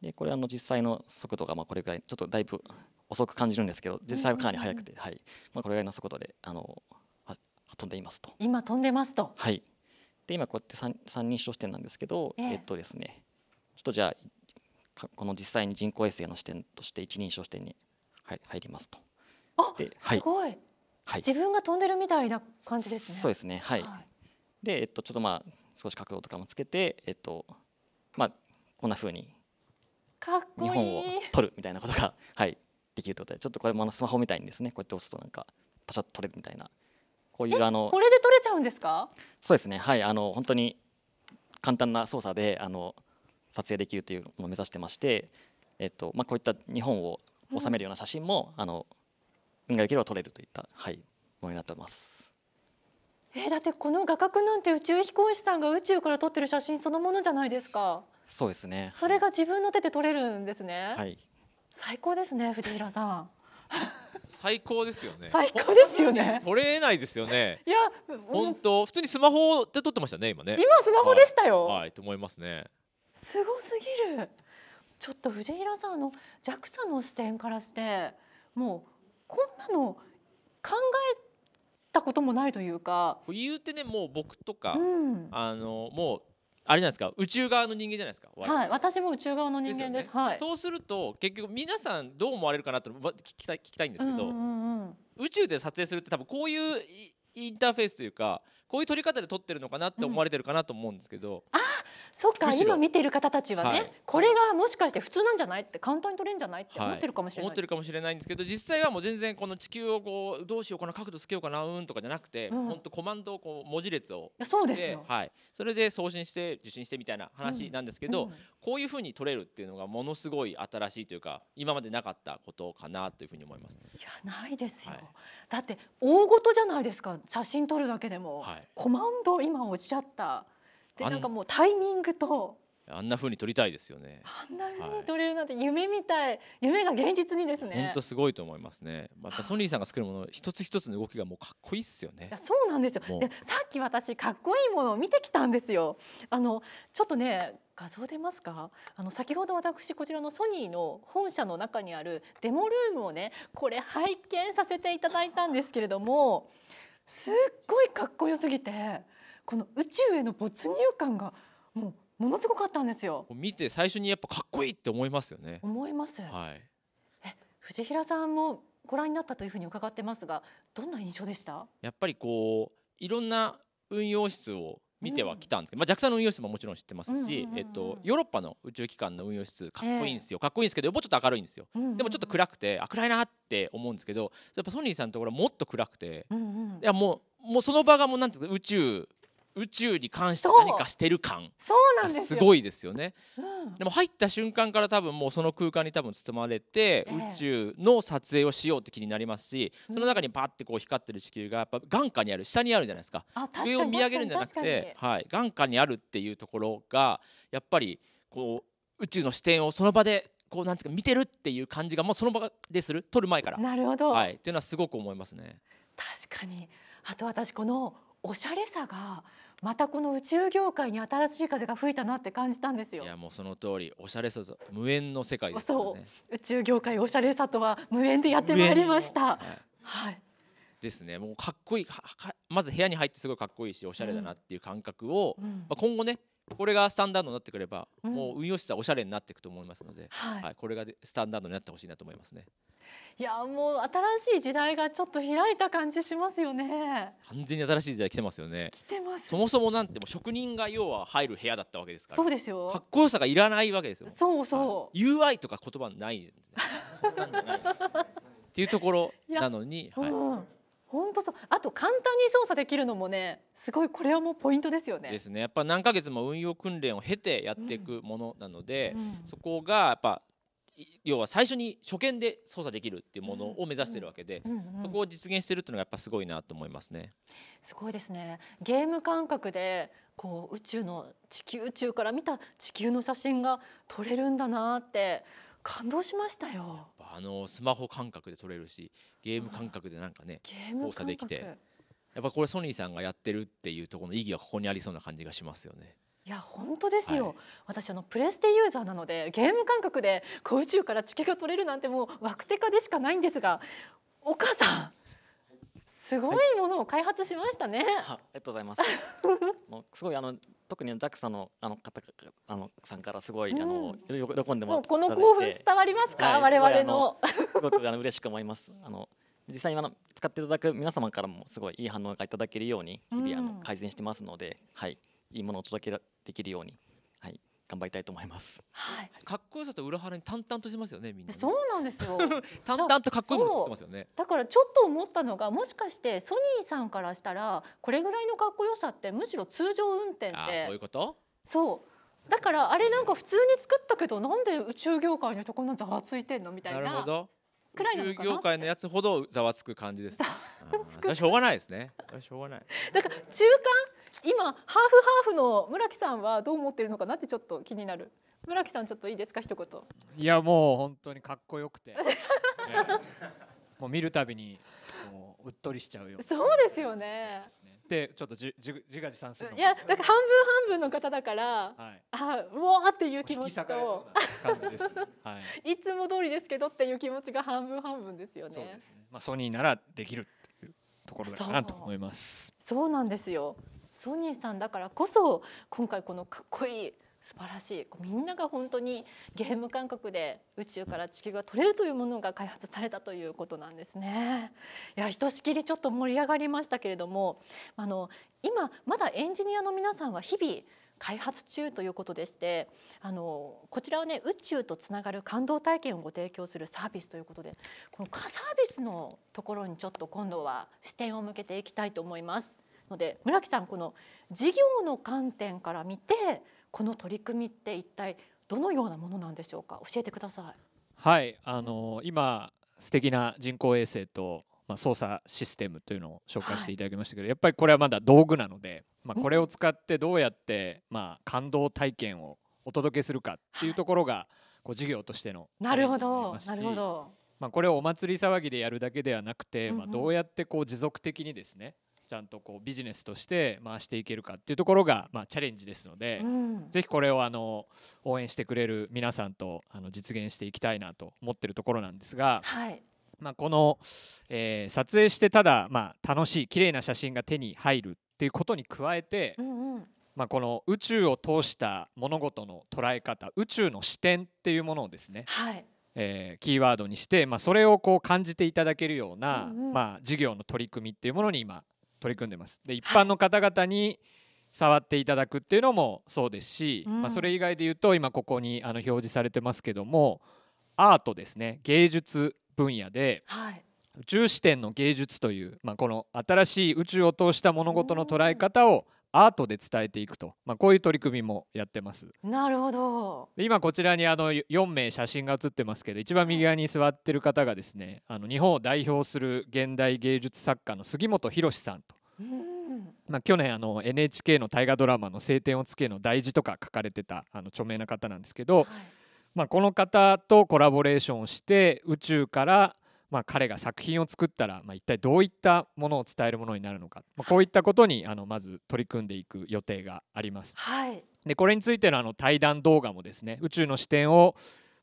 でこれあの実際の速度がまあこれぐらいちょっとだいぶ遅く感じるんですけど実際はかなり速くて、はいまあ、これぐらいの速度であの飛んでいますと。今飛んでますと。はい、で今こうやって三3人称視点なんですけど、えー、えっとですねちょっとじゃあこの実際に人工衛星の視点として一人称視点に入りますと。あで、はい、すごいはい、自分が飛んでるみたいな感じですね。そうですね、はい、はい、で、えっと、ちょっとまあ少し角度とかもつけて、えっとまあ、こんなふうに日本を撮るみたいなことが、はい、できるということでちょっとこれもあのスマホみたいにですねこうやって押すとなんかパシャッと撮れるみたいなこういうあのこれで撮れちゃうんですかそうですねはいあの本当に簡単な操作であの撮影できるというのを目指してまして、えっとまあ、こういった日本を収めるような写真も、うん、あの運が良ければ取れるといった、はい、ものになってます。えー、だってこの画角なんて宇宙飛行士さんが宇宙から撮ってる写真そのものじゃないですか。そうですね。それが自分の手で撮れるんですね。はい。最高ですね、藤平さん。最高ですよね。最高ですよね。撮れないですよね。いや、本当、普通にスマホで撮ってましたね、今ね。今スマホでしたよ。はい、はい、と思いますね。すごすぎる。ちょっと藤平さんの JAXA の視点からして、もう。こんなの考えたこともないというか言うてねもう僕とか、うん、あのもうあれじゃないですか宇宙側の人間じゃないですか、はい、私も宇宙側の人間です、ねはい、そうすると結局皆さんどう思われるかなと聞きたい聞きたいんですけど、うんうんうん、宇宙で撮影するって多分こういうインターフェースというかこういう撮り方で撮ってるのかなって思われてるかなと思うんですけど、うん、あそっか今見てる方たちはね、はい、これがもしかして普通なんじゃないって簡単に撮れるんじゃないって思ってるかもしれない、はい、思ってるかもしれないんですけど実際はもう全然この地球をこうどうしようかな角度つけようかなうんとかじゃなくて、うん、本当コマンドをこう文字列をそうですよ、はい、それで送信して受信してみたいな話なんですけど、うん、こういうふうに撮れるっていうのがものすごい新しいというか今までなかったことかなというふうに思います。いやないですよ、だって大事じゃないですか写真撮るだけでも。はいコマンド今おっしゃったでなんかもうタイミングとあんな風に撮りたいですよねあんな風に撮れるなんて夢みたい、はい、夢が現実にですね本当すごいと思いますねまたソニーさんが作るもの一つ一つの動きがもうかっこいいっすよねいやそうなんですよでさっき私かっこいいものを見てきたんですよあのちょっとね画像出ますかあの先ほど私こちらのソニーの本社の中にあるデモルームをねこれ拝見させていただいたんですけれどもすっごいかっこよすぎてこの宇宙への没入感がもうものすごかったんですよ見て最初にやっぱかっこいいって思いますよね思います、はい、え藤平さんもご覧になったというふうに伺ってますがどんな印象でしたやっぱりこういろんな運用室を見てはきたんですけど、まあ、JAXA の運用室ももちろん知ってますし、えっと、ヨーロッパの宇宙機関の運用室かっこいいんですよ、かっこいいんですけどもうちょっと明るいんですよ、でもちょっと暗くてあ暗いなって思うんですけどやっぱソニーさんのところはもっと暗くて、いやもうもうその場がもうなんていうか宇宙宇宙に関して何かしてる感そうなんですごいですよね、でも入った瞬間から多分もうその空間に多分包まれて、宇宙の撮影をしようって気になりますし、その中にパッてこう光ってる地球がやっぱ眼下にある下にあるじゃないですか上を見上げるんじゃなくて、はい、眼下にあるっていうところがやっぱりこう宇宙の視点をその場でこうなんていうか見てるっていう感じがもうその場でする撮る前からなるほど、はい、っていうのはすごく思いますね。確かにあと私このおしゃれさがまたこの宇宙業界に新しい風が吹いたなって感じたんですよいやもうその通りおしゃれさと無縁の世界、ね、そう宇宙業界おしゃれさとは無縁でやってまいりました、はい、はい、ですねもうかっこいいまず部屋に入ってすごいかっこいいしおしゃれだなっていう感覚を、うん、まあ、今後ねこれがスタンダードになってくれば、うん、もう運用室はおしゃれになっていくと思いますので、はい、はい、これがスタンダードになってほしいなと思いますね。いやもう新しい時代がちょっと開いた感じしますよね完全に新しい時代来てますよね来てますそもそもなんてもう職人が要は入る部屋だったわけですからそうですよかっこよさがいらないわけですよそうそう UI とか言葉ないっていうところなのに本当そうあと簡単に操作できるのもねすごいこれはもうポイントですよね。ですねやっぱ何ヶ月も運用訓練を経てやっていくものなので、うんうん、そこがやっぱ要は最初に初見で操作できるっていうものを目指してるわけで、そこを実現してるっていうのがやっぱすごいなと思いますね。すごいですね。ゲーム感覚でこう宇宙の地球宇宙から見た地球の写真が撮れるんだなって感動しましたよ。あのスマホ感覚で撮れるし、ゲーム感覚でなんかね、うん、操作できて、やっぱこれソニーさんがやってるっていうところの意義がここにありそうな感じがしますよね。いや本当ですよ、はい、私あのプレステユーザーなのでゲーム感覚で小宇宙から地球が取れるなんてもうワクテカでしかないんですがお母さんすごいものを開発しましたね。ありがとうございます。もうすごいあの特に JAXA のあの方あのさんからすごい、うん、あの喜んでもらって、この興奮伝わりますか、はい、我々の。すごあの嬉しく思います。あの実際今の使っていただく皆様からもすごいいい反応がいただけるように日々あの改善してますので、うん、はい。いいものを届けできるように、はい、頑張りたいと思います。はい、かっこよさと裏腹に淡々としてますよね、みんな、そうなんですよ。淡々とかっこいいもの作ってますよね。だからちょっと思ったのが、もしかしてソニーさんからしたら、これぐらいのかっこよさってむしろ通常運転って。あそういうこと。そう。だからあれなんか普通に作ったけどなんで宇宙業界のとこんなざわついてんのみたいな。なるほど。くらいの業界のやつほどざわつく感じです。しょうがないですね。しょうがない。だから中間今ハーフハーフの村木さんはどう思ってるのかなってちょっと気になる村木さんちょっといいですか一言いやもう本当にかっこよくて、ね、もう見るたびにもううっとりしちゃうよそうですよねで、ちょっとじじ自画自賛するいやだから半分半分の方だから、はい、あうわっていう気持ちとはい、いつも通りですけどっていう気持ちが半分半分ですよねそうですねまあソニーならできるっていうところだなと思いますそうなんですよソニーさんだからこそ今回このかっこいい素晴らしいみんなが本当にゲーム感覚で宇宙から地球が取れるというものが開発されたということなんですね。いやひとしきりちょっと盛り上がりましたけれどもあの今まだエンジニアの皆さんは日々開発中ということでしてあのこちらはね宇宙とつながる感動体験をご提供するサービスということでこのサービスのところにちょっと今度は視点を向けていきたいと思います。ので村木さんこの事業の観点から見てこの取り組みって一体どのようなものなんでしょうか教えてください。はいあの今素敵な人工衛星と、ま操作システムというのを紹介していただきましたけど、はい、やっぱりこれはまだ道具なので、まあ、これを使ってどうやって、まあ、感動体験をお届けするかっていうところが、こう事業としてのなるほどなるほどまあ、これをお祭り騒ぎでやるだけではなくて、まあ、どうやってこう持続的にですね、ちゃんとこうビジネスとして回していけるかっていうところが、まあ、チャレンジですので、うん、ぜひこれをあの応援してくれる皆さんとあの実現していきたいなと思ってるところなんですが、はい、まあ、この、えー、撮影してただ、まあ、楽しい綺麗な写真が手に入るっていうことに加えて、うんうん、まあ、この宇宙を通した物事の捉え方宇宙の視点っていうものをですね、はいえー、キーワードにして、まあ、それをこう感じていただけるような、うんうん、まあ、事業の取り組みっていうものに今取り組んでます。で一般の方々に触っていただくっていうのもそうですし、はい、まあ、それ以外で言うと今ここにあの表示されてますけどもアートですね芸術分野で、宇宙視点の芸術という、まあ、この新しい宇宙を通した物事の捉え方をアートで伝えていくと、まあ、こういう取り組みもやってますなるほど今こちらにあの4名写真が写ってますけど一番右側に座ってる方がですねあの日本を代表する現代芸術作家の杉本博さんと。まあ、去年 NHK の大河ドラマの「青天を衝け」の大事とか書かれてたあの著名な方なんですけど、はい、まあ、この方とコラボレーションをして宇宙からまあ、彼が作品を作ったら、まあ、一体どういったものを伝えるものになるのか、まあ、こういったことにあのまず取り組んでいく予定があります。はい、でこれについてのあの対談動画もですね宇宙の視点を、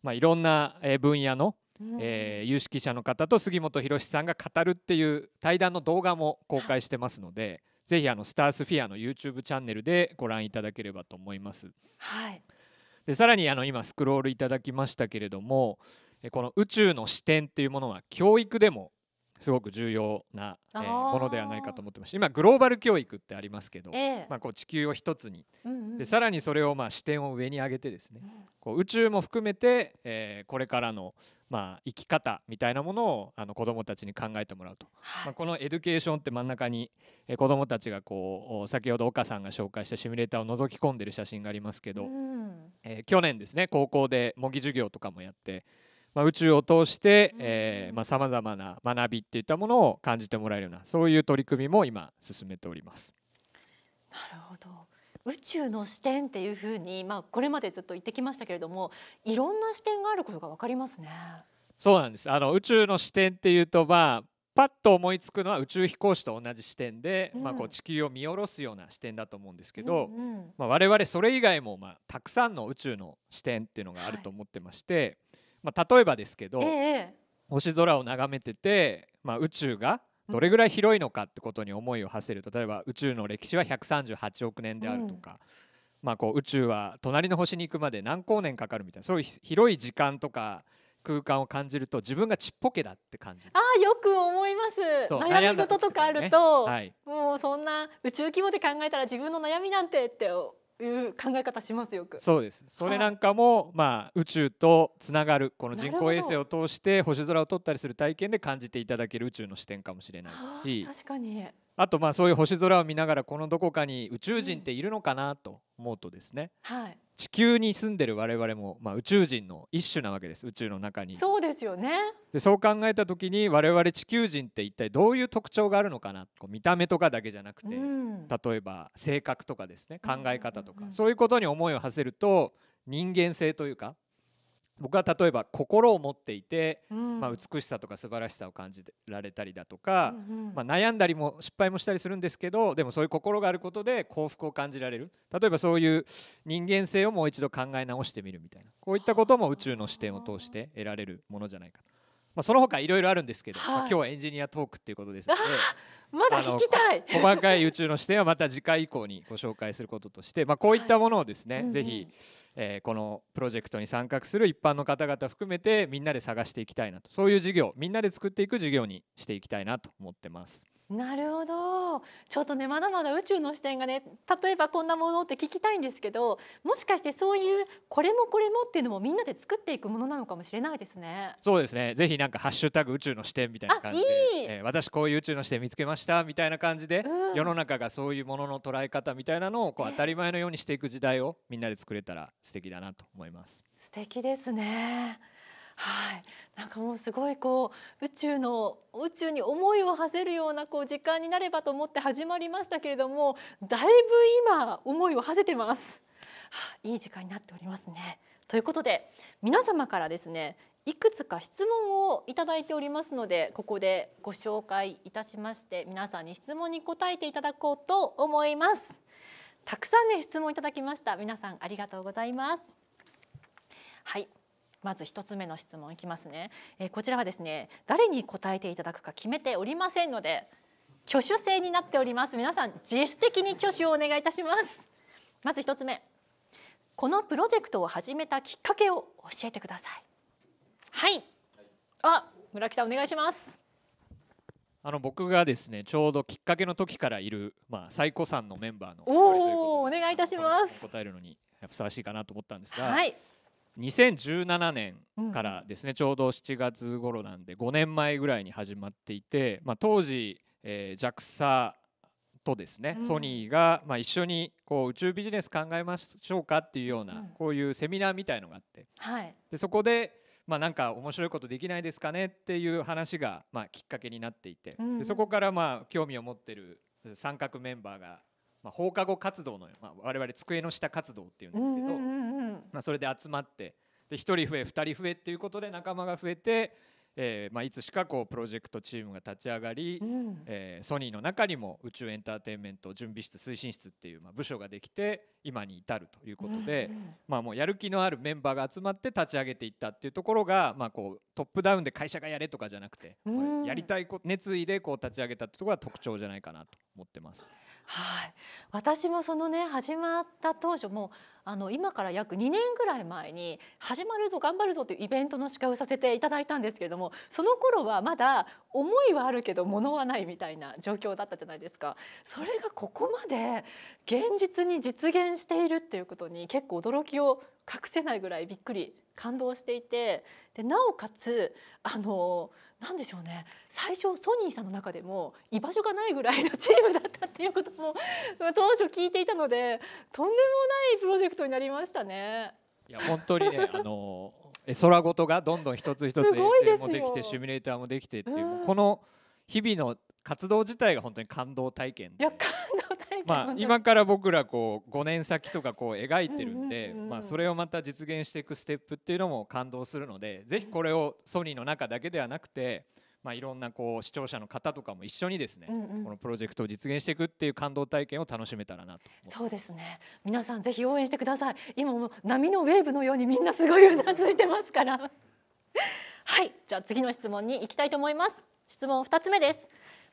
まあ、いろんな分野の、うん、えー、有識者の方と杉本博さんが語るっていう対談の動画も公開してますので、はい、ぜひあのスタースフィアの YouTube チャンネルでご覧いただければと思います。はい、でさらにあの今スクロールいただきましたけれどもこの宇宙の視点っていうものは教育でもすごく重要な、えー、ものではないかと思ってまし今グローバル教育ってありますけど、えー、まあ、こう地球を一つに、うんうん、でさらにそれをまあ視点を上に上げてですね、うん、こう宇宙も含めて、えー、これからのまあ生き方みたいなものをあの子どもたちに考えてもらうと、はい、まあ、このエデュケーションって真ん中に、えー、子どもたちがこう先ほど岡さんが紹介したシミュレーターを覗き込んでる写真がありますけど、うん、え去年ですね高校で模擬授業とかもやって。まあ、宇宙を通してさまざ、まな学びっていったものを感じてもらえるようなそういう取り組みも今進めております。なるほど宇宙の視点っていうふうに、まあ、これまでずっと言ってきましたけれどもいろんな視点があることが分かりますね。そうなんですあの宇宙の視点っていうと、まあ、パッと思いつくのは宇宙飛行士と同じ視点で、うん、まあ、こう地球を見下ろすような視点だと思うんですけど、うんうん、まあ、我々それ以外も、まあ、たくさんの宇宙の視点っていうのがあると思ってまして、はいまあ、例えばですけど、えー、星空を眺めてて、まあ、宇宙がどれぐらい広いのかってことに思いを馳せる例えば宇宙の歴史は138億年であるとか、うん、まあ、こう宇宙は隣の星に行くまで何光年かかるみたいなそういう広い時間とか空間を感じると自分がちっぽけだって感じああよく思います悩み事とかあると、ねはい、もうそんな宇宙規模で考えたら自分の悩みなんてっていう考え方しますよくそうですそれなんかも、はい、まあ、宇宙とつながるこの人工衛星を通して星空を撮ったりする体験で感じていただける宇宙の視点かもしれないし、あ、確かにあとまあそういう星空を見ながらこのどこかに宇宙人っているのかなと思うとですね、うん、はい地球に住んでる我々も、まあ、宇宙人の一種なわけです宇宙の中にそうですよねでそう考えた時に我々地球人って一体どういう特徴があるのかなこう見た目とかだけじゃなくて、うん、例えば性格とかですね考え方とか、そういうことに思いを馳せると人間性というか僕は例えば心を持っていて、うん、まあ、美しさとか素晴らしさを感じられたりだとか、うんうん、まあ、悩んだりも失敗もしたりするんですけどでもそういう心があることで幸福を感じられる例えばそういう人間性をもう一度考え直してみるみたいなこういったことも宇宙の視点を通して得られるものじゃないかとまあ、その他いろいろあるんですけど、はいまあ、今日はエンジニアトークっていうことですのでまだ聞きたい 細かい宇宙の視点はまた次回以降にご紹介することとして、まあ、こういったものをですね、はい、ぜひ、えー、このプロジェクトに参画する一般の方々含めてみんなで探していきたいなとそういう事業みんなで作っていく事業にしていきたいなと思ってます。なるほどちょっとねまだまだ宇宙の視点がね例えばこんなものって聞きたいんですけどもしかしてそういうこれもこれもっていうのもみんなで作っていくものなのかもしれないですねそうですねぜひなんか「ハッシュタグ宇宙の視点」みたいな感じでいい、えー、私こういう宇宙の視点見つけましたみたいな感じで、うん、世の中がそういうものの捉え方みたいなのをこう当たり前のようにしていく時代をみんなで作れたら素敵だなと思います素敵ですねはい、なんかもうすごいこう宇宙の宇宙に思いを馳せるようなこう時間になればと思って始まりましたけれども、だいぶ今思いを馳せてます。はあ、いい時間になっておりますね。ということで皆様からですねいくつか質問をいただいておりますのでここでご紹介いたしまして皆さんに質問に答えていただこうと思いますたくさんね質問いただきました皆さんありがとうございますはいまず一つ目の質問いきますね、えー、こちらはですね誰に答えていただくか決めておりませんので挙手制になっております皆さん自主的に挙手をお願いいたしますまず一つ目このプロジェクトを始めたきっかけを教えてくださいはい、あ村木さんお願いしますあの僕がですねちょうどきっかけの時からいるまあ最古さんのメンバーのおおお願いいたします答えるのにふさわしいかなと思ったんですが、はい、2017年からですね、うん、ちょうど7月頃なんで5年前ぐらいに始まっていて、まあ、当時、えー、JAXA とですね、うん、ソニーが、まあ、一緒にこう宇宙ビジネス考えましょうかっていうような、うん、こういうセミナーみたいのがあって、はい、でそこで、まあ、なんか面白いことできないですかねっていう話が、まあ、きっかけになっていて、でそこから、まあ、興味を持ってる三角メンバーがまあ、放課後活動の、まあ、我々机の下活動っていうんですけど、まあ、それで集まってで1人増え2人増えっていうことで仲間が増えてえーまあ、いつしかこうプロジェクトチームが立ち上がり、うん、えー、ソニーの中にも宇宙エンターテインメント準備室推進室っていう、まあ、部署ができて今に至るということで、うんまあ、もうやる気のあるメンバーが集まって立ち上げていったっていうところが、まあ、こうトップダウンで会社がやれとかじゃなくて、うん、やりたい熱意でこう立ち上げたってところが特徴じゃないかなと思ってます。はい、私もそのね始まった当初もうあの今から約2年ぐらい前に「始まるぞ頑張るぞ」というイベントの司会をさせていただいたんですけれどもその頃はまだ思いはあるけど物はないみたいな状況だったじゃないですか。それがここまで現実に実現しているっていうことに結構驚きを隠せないぐらいびっくり感動していてでなおかつあのなんでしょうね最初ソニーさんの中でも居場所がないぐらいのチームだったっていうことも当初聞いていたのでとんでもないプロジェクトになりましたね。いや本当にねあの空ごとがどんどん一つ一つ衛星もできてシミュレーターもできてっていう、うこの日々の活動自体が本当に感動体験で。まあ、今から僕らこう5年先とかこう描いてるんで、まあ、それをまた実現していくステップっていうのも感動するのでぜひこれをソニーの中だけではなくて、まあ、いろんなこう視聴者の方とかも一緒にですね、うんうん、このプロジェクトを実現していくっていう感動体験を楽しめたらなとそうですね皆さんぜひ応援してください今も波のウェーブのようにみんなすごいうなずいてますからはいじゃあ次の質問に行きたいと思います質問2つ目です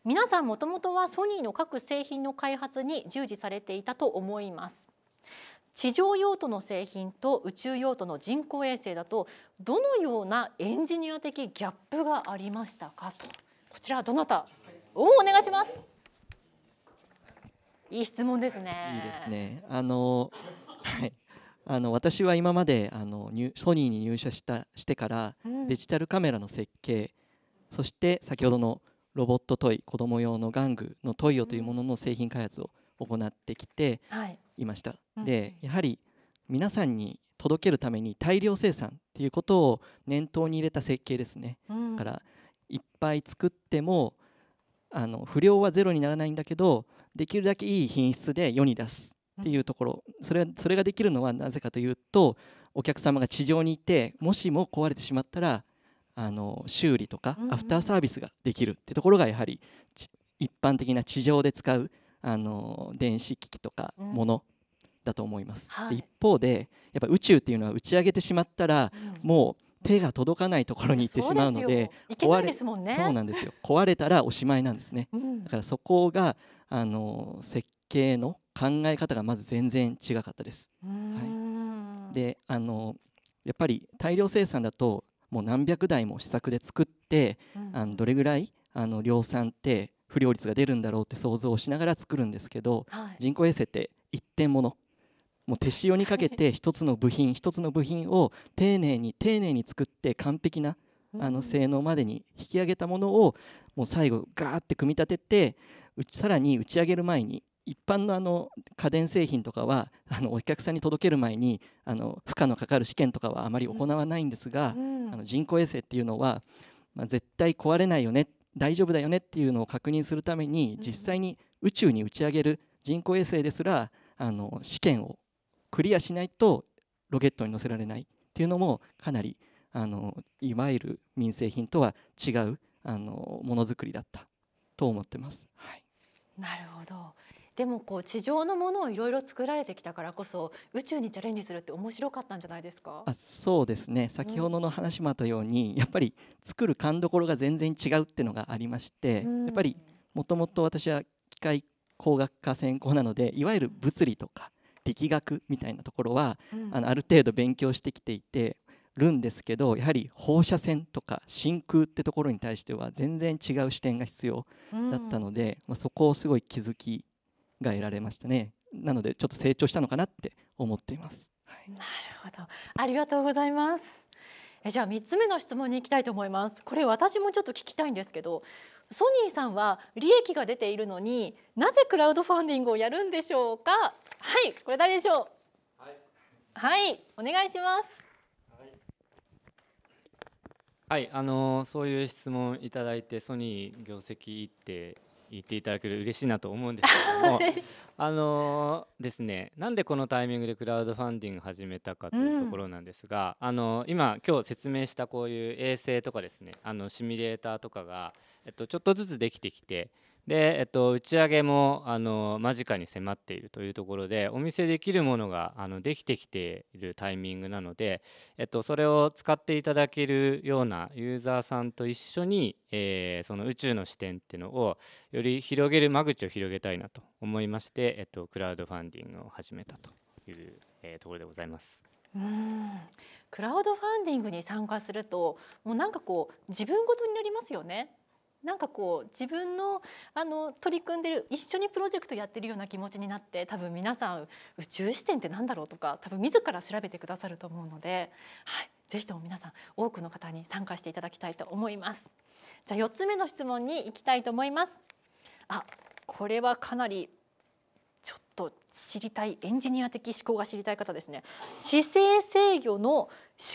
皆さんもともとはソニーの各製品の開発に従事されていたと思います地上用途の製品と宇宙用途の人工衛星だとどのようなエンジニア的ギャップがありましたかとこちらはどなたおお願いしますいい質問ですねいいですねあの はいあの私は今まであのソニーに入社したしてから、デジタルカメラの設計そして先ほどのロボットトイ子供用の玩具のトイオというものの製品開発を行ってきていました。はい、でやはり皆さんに届けるために大量生産っていうことを念頭に入れた設計ですね。うん、からいっぱい作ってもあの不良はゼロにならないんだけどできるだけいい品質で世に出すっていうところそれそれができるのはなぜかというとお客様が地上にいてもしも壊れてしまったらあの修理とかアフターサービスができるってところがやはり一般的な地上で使うあの電子機器とかものだと思います、うんはい、一方でやっぱ宇宙っていうのは打ち上げてしまったら、うん、もう手が届かないところに行ってしまうので壊れそうなんですよ壊れたらおしまいなんですね、うん、だからそこがあの設計の考え方がまず全然違かったです。はい、であのやっぱり大量生産だともう何百台も試作で作って、あのどれぐらいあの量産って不良率が出るんだろうって想像しながら作るんですけど、人工衛星って一点ものもう手塩にかけて一つの部品一つの部品を丁寧に丁寧に作って完璧なあの性能までに引き上げたものをもう最後ガーって組み立ててさらに打ち上げる前に一般のあの家電製品とかはあのお客さんに届ける前にあの負荷のかかる試験とかはあまり行わないんですが、うんあの人工衛星っていうのは、まあ、絶対壊れないよね大丈夫だよねっていうのを確認するために実際に宇宙に打ち上げる人工衛星ですらあの試験をクリアしないとロケットに載せられないっていうのもかなりあのいわゆる民生品とは違うあのものづくりだったと思ってます。はい、なるほどでもこう地上のものをいろいろ作られてきたからこそ宇宙にチャレンジするって面白かったんじゃないですかあそうですね先ほどの話もあったように、うん、やっぱり作る勘どころが全然違うっていうのがありまして、うん、やっぱりもともと私は機械工学科専攻なのでいわゆる物理とか力学みたいなところは、うん、あのある程度勉強してきていてるんですけどやはり放射線とか真空ってところに対しては全然違う視点が必要だったので、うん、まあ、そこをすごい気づきが得られましたねなのでちょっと成長したのかなって思っています、はい、なるほどありがとうございますえじゃあ3つ目の質問に行きたいと思いますこれ私もちょっと聞きたいんですけどソニーさんは利益が出ているのになぜクラウドファンディングをやるんでしょうかはいこれ誰でしょうはい、はい、お願いしますはい、あのそういう質問いただいてソニー業績いって言っていただける嬉しいなと思うんですけども あのー、ですねなんでこのタイミングでクラウドファンディング始めたかというところなんですが、うん、あのー、今今日説明したこういう衛星とかですねあのシミュレーターとかが、えっと、ちょっとずつできてきてで、えっと、打ち上げもあの間近に迫っているというところでお見せできるものがあのできてきているタイミングなので、えっと、それを使っていただけるようなユーザーさんと一緒に、えー、その宇宙の視点っていうのをより広げる間口を広げたいなと思いまして、えっと、クラウドファンディングを始めたという、えー、ところでございます。うんクラウドファンディングに参加するともうなんかこう自分ごとになりますよねなんかこう自分のあの取り組んでる一緒にプロジェクトやってるような気持ちになって多分皆さん宇宙視点って何だろうとか多分自ら調べてくださると思うので、はい、ぜひとも皆さん多くの方に参加していただきたいと思います。じゃあ4つ目の質問に行きたいと思います。あこれはかなりちょっと知りたいエンジニア的思考が知りたい方ですね。姿勢制御の思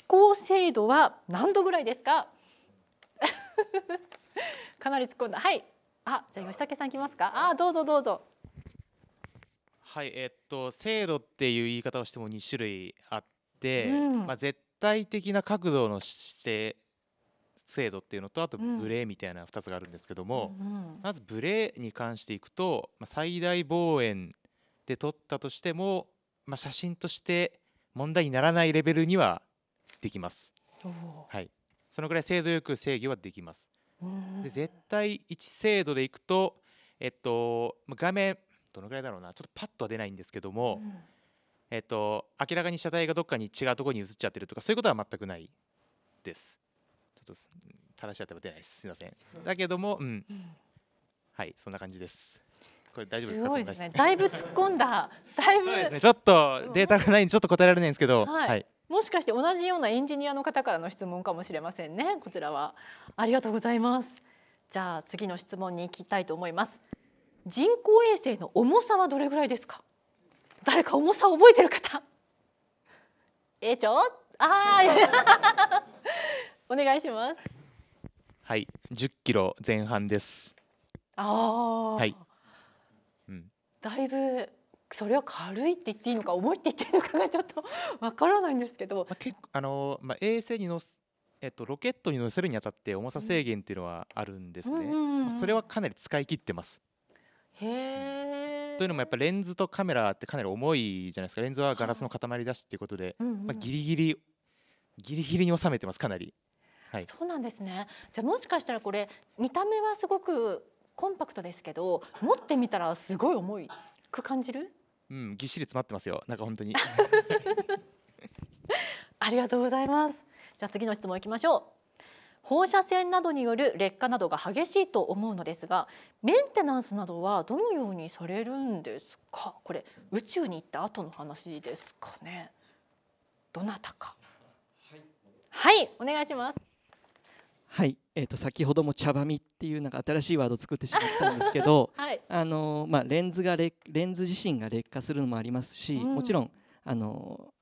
考精度は何度ぐらいですか？かなり突っ込んだ。はい。あ、じゃあ吉武さんきますか。あ、どうぞどうぞ。はい、えっと制度っていう言い方をしても2種類あって、うん、まあ絶対的な角度の姿勢制度っていうのとあとブレみたいな2つがあるんですけども、うんうん、まずブレに関していくと、まあ、最大望遠で撮ったとしても、まあ、写真として問題にならないレベルにはできます。はい、そのぐらい精度よく制御はできます。で絶対1精度でいくと、えっと、画面どのぐらいだろうなちょっとパッとは出ないんですけども、うん、えっと、明らかに車体がどっかに違うところに映っちゃってるとかそういうことは全くないです。ちょっと垂らしちゃっても出ないですすいませんだけども、うん、うん、はいそんな感じです。これ大丈夫ですか。すすね、だいぶ突っ込んだ。だいぶ、そうですね。ちょっとデータがないんで、ちょっと答えられないんですけど。はい、はいもしかして同じようなエンジニアの方からの質問かもしれませんねこちらはありがとうございますじゃあ次の質問に行きたいと思います人工衛星の重さはどれぐらいですか誰か重さを覚えてる方えー、ちょあー お願いしますはい10キロ前半ですああはい、うん、だいぶそれは軽いって言っていいのか重いって言っていいのかがちょっとわからないんですけど、まあ、けあのまあ、衛星にのすえっと、ロケットに乗せるにあたって重さ制限っていうのはあるんですね、それはかなり使い切ってます。へえ、うん、というのもやっぱレンズとカメラってかなり重いじゃないですかレンズはガラスの塊だしっていうことで、はい、まあ、ギリギリギリギリに収めてますかなり、はい、そうなんですねじゃあもしかしたらこれ見た目はすごくコンパクトですけど持ってみたらすごい重いく感じるうんぎっしり詰まってますよなんか本当に ありがとうございますじゃあ次の質問いきましょう放射線などによる劣化などが激しいと思うのですがメンテナンスなどはどのようにされるんですかこれ宇宙に行った後の話ですかねどなたかはい、はい、お願いしますはい、えー、と先ほども茶ばみっていうなんか新しいワードを作ってしまったんですけど、はい、あのまあ、レンズがレレンズ自身が劣化するのもありますし、うん、もちろんあの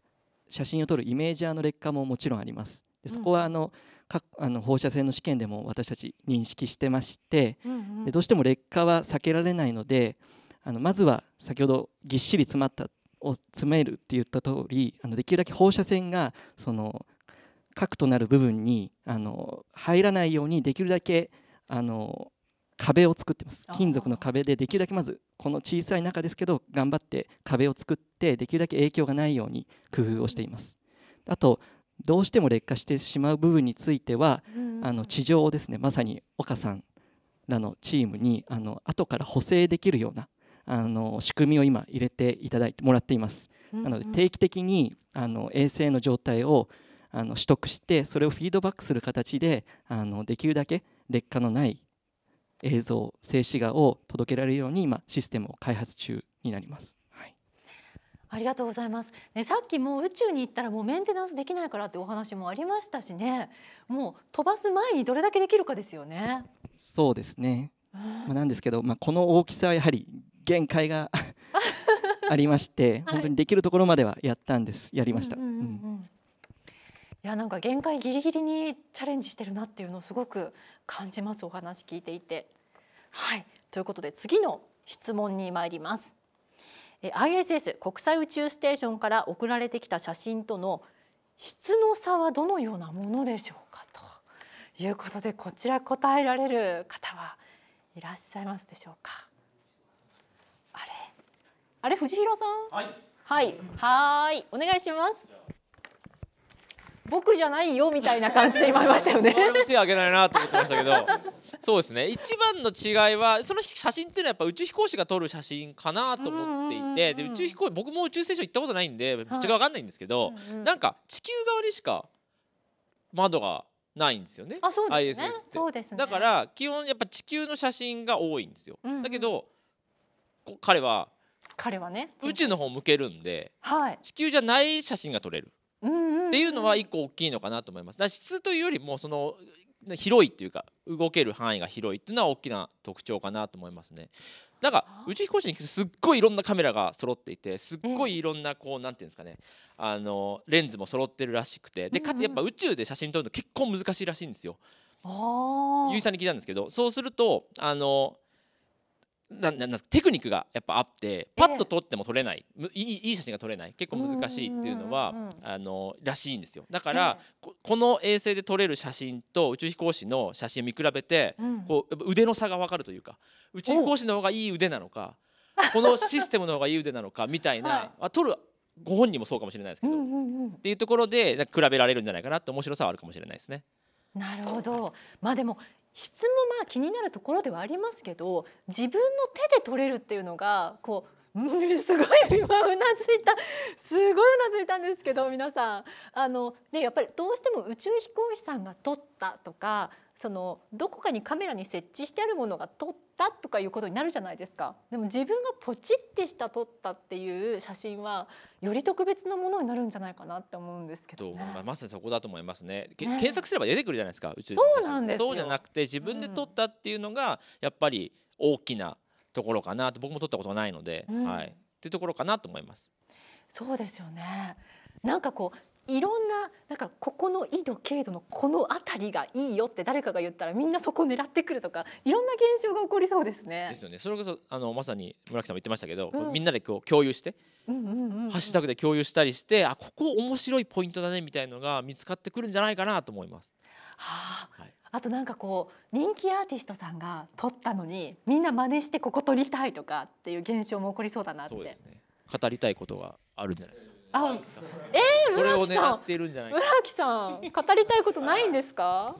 写真を撮るイメージャーの劣化ももちろんあります。でそこはあの、かあの放射線の試験でも私たち認識してまして、うんうん、でどうしても劣化は避けられないのであのまずは先ほどぎっしり詰まったを詰めるって言った通りありできるだけ放射線がその核となる部分にあの入らないようにできるだけあの壁を作ってます金属の壁でできるだけまずこの小さい中ですけど頑張って壁を作ってできるだけ影響がないように工夫をしています。あとどうしても劣化してしまう部分については、あの地上をですねまさに岡さんらのチームにあの後から補正できるようなあの仕組みを今入れていただいてもらっています。なので定期的にあの衛星の状態をあの取得してそれをフィードバックする形であのできるだけ劣化のない映像静止画を届けられるように今システムを開発中になります。はい、ありがとうございます、ね、さっきも宇宙に行ったらもうメンテナンスできないからってお話もありましたしねもう飛ばす前にどれだけできるかですよね。そうですね、まあ、なんですけど、まあ、この大きさはやはり限界が ありまして、はい、本当にできるところまではやったんですやりました。うんうんうんうんいやなんか限界ギリギリにチャレンジしてるなっていうのをすごく感じますお話聞いていて。はいということで次の質問に参ります。ISS 国際宇宙ステーションから送られてきた写真との質の差はどのようなものでしょうかということでこちら答えられる方はいらっしゃいますでしょうかあれあれ藤弘さんはいはいお願いします僕じゃないよみたいな感じで今いましたよね手挙げないなと思ってましたけどそうですね一番の違いはその写真っていうのはやっぱ宇宙飛行士が撮る写真かなと思っていて、で宇宙飛行僕も宇宙ステーション行ったことないんでぶっちゃ分かんないんですけど、うんうん、なんか地球側にしか窓がないんですよね。あ、そうですね。そうですね。だから基本やっぱ地球の写真が多いんですよ。うんうん、だけど彼は彼はね宇宙の方向けるんで、はい、地球じゃない写真が撮れる。っていうのは一個大きいのかなと思います。だ質というよりもその広いっていうか動ける範囲が広いっていうのは大きな特徴かなと思いますね。なんか宇宙飛行士にすっごいいろんなカメラが揃っていてすっごいいろんなこう何て言うんですかねあのレンズも揃ってるらしくてでかつやっぱ宇宙で写真撮るの結構難しいらしいんですよ。ゆいさんに聞いたんですけどそうするとあのなななテクニックがやっぱあってパッと撮っても撮れない、えー、いいいい写真が撮れない結構難しいっていうのは、あのらしいんですよだから、えー、ここの衛星で撮れる写真と宇宙飛行士の写真見比べて、うん、こう腕の差が分かるというか宇宙飛行士の方がいい腕なのか このシステムの方がいい腕なのかみたいな、はいあ、撮るご本人もそうかもしれないですけど、うんうんうん、っていうところで比べられるんじゃないかなって面白さはあるかもしれないですね。なるほどまあでも質もまあ気になるところではありますけど自分の手で取れるっていうのがこう、うすごい今うなずいたすごいうなずいたんですけど皆さんあの、でやっぱりどうしても宇宙飛行士さんが取ったとかそのどこかにカメラに設置してあるものが撮ったとかいうことになるじゃないですかでも自分がポチってした撮ったっていう写真はより特別なものになるんじゃないかなって思うんですけど、ね、ままさにそこだと思いますね、ね、検索すれば出てくるじゃないですか宇宙そうなんですそうじゃなくて自分で撮ったっていうのがやっぱり大きなところかなと僕も撮ったことないので、うん、はいっていうところかなと思いますそうですよねなんかこういろんななんかここの緯度経度のこの辺りがいいよって誰かが言ったらみんなそこ狙ってくるとかいろんな現象が起こりそうですね。ですよね。それこそあのまさに村木さんも言ってましたけど、うん、みんなでこう共有して、うううんんんハッシュタグで共有したりしてあここ面白いポイントだねみたいのが見つかってくるんじゃないかなと思います。はあ、はいあとなんかこう人気アーティストさんが撮ったのにみんな真似してここ撮りたいとかっていう現象も起こりそうだなって。そうですね。語りたいことがあるんじゃないですか。あ、えー、村木さん。村木さん、語りたいことないんですか。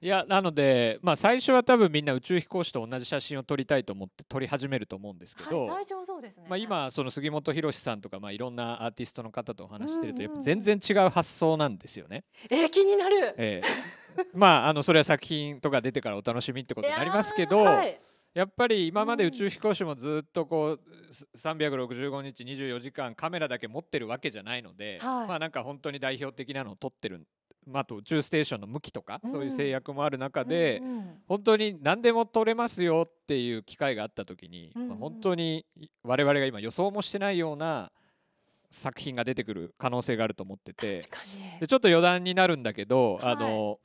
いやなので、まあ、最初は多分みんな宇宙飛行士と同じ写真を撮りたいと思って撮り始めると思うんですけど、はい、最初そうですね、まあ、今その杉本博さんとか、まあ、いろんなアーティストの方とお話してるとやっぱ全然違う発想なんですよね。えー、気になる、えー、まああのそれは作品とか出てからお楽しみってことになりますけど。やっぱり今まで宇宙飛行士もずっとこう365日24時間カメラだけ持ってるわけじゃないので、はい、まあなんか本当に代表的なのを撮ってるまあ、と宇宙ステーションの向きとか、そういう制約もある中で、本当に何でも取れますよっていう機会があった時に、ま本当に我々が今予想もしてないような作品が出てくる可能性があると思っててでちょっと余談になるんだけど、あの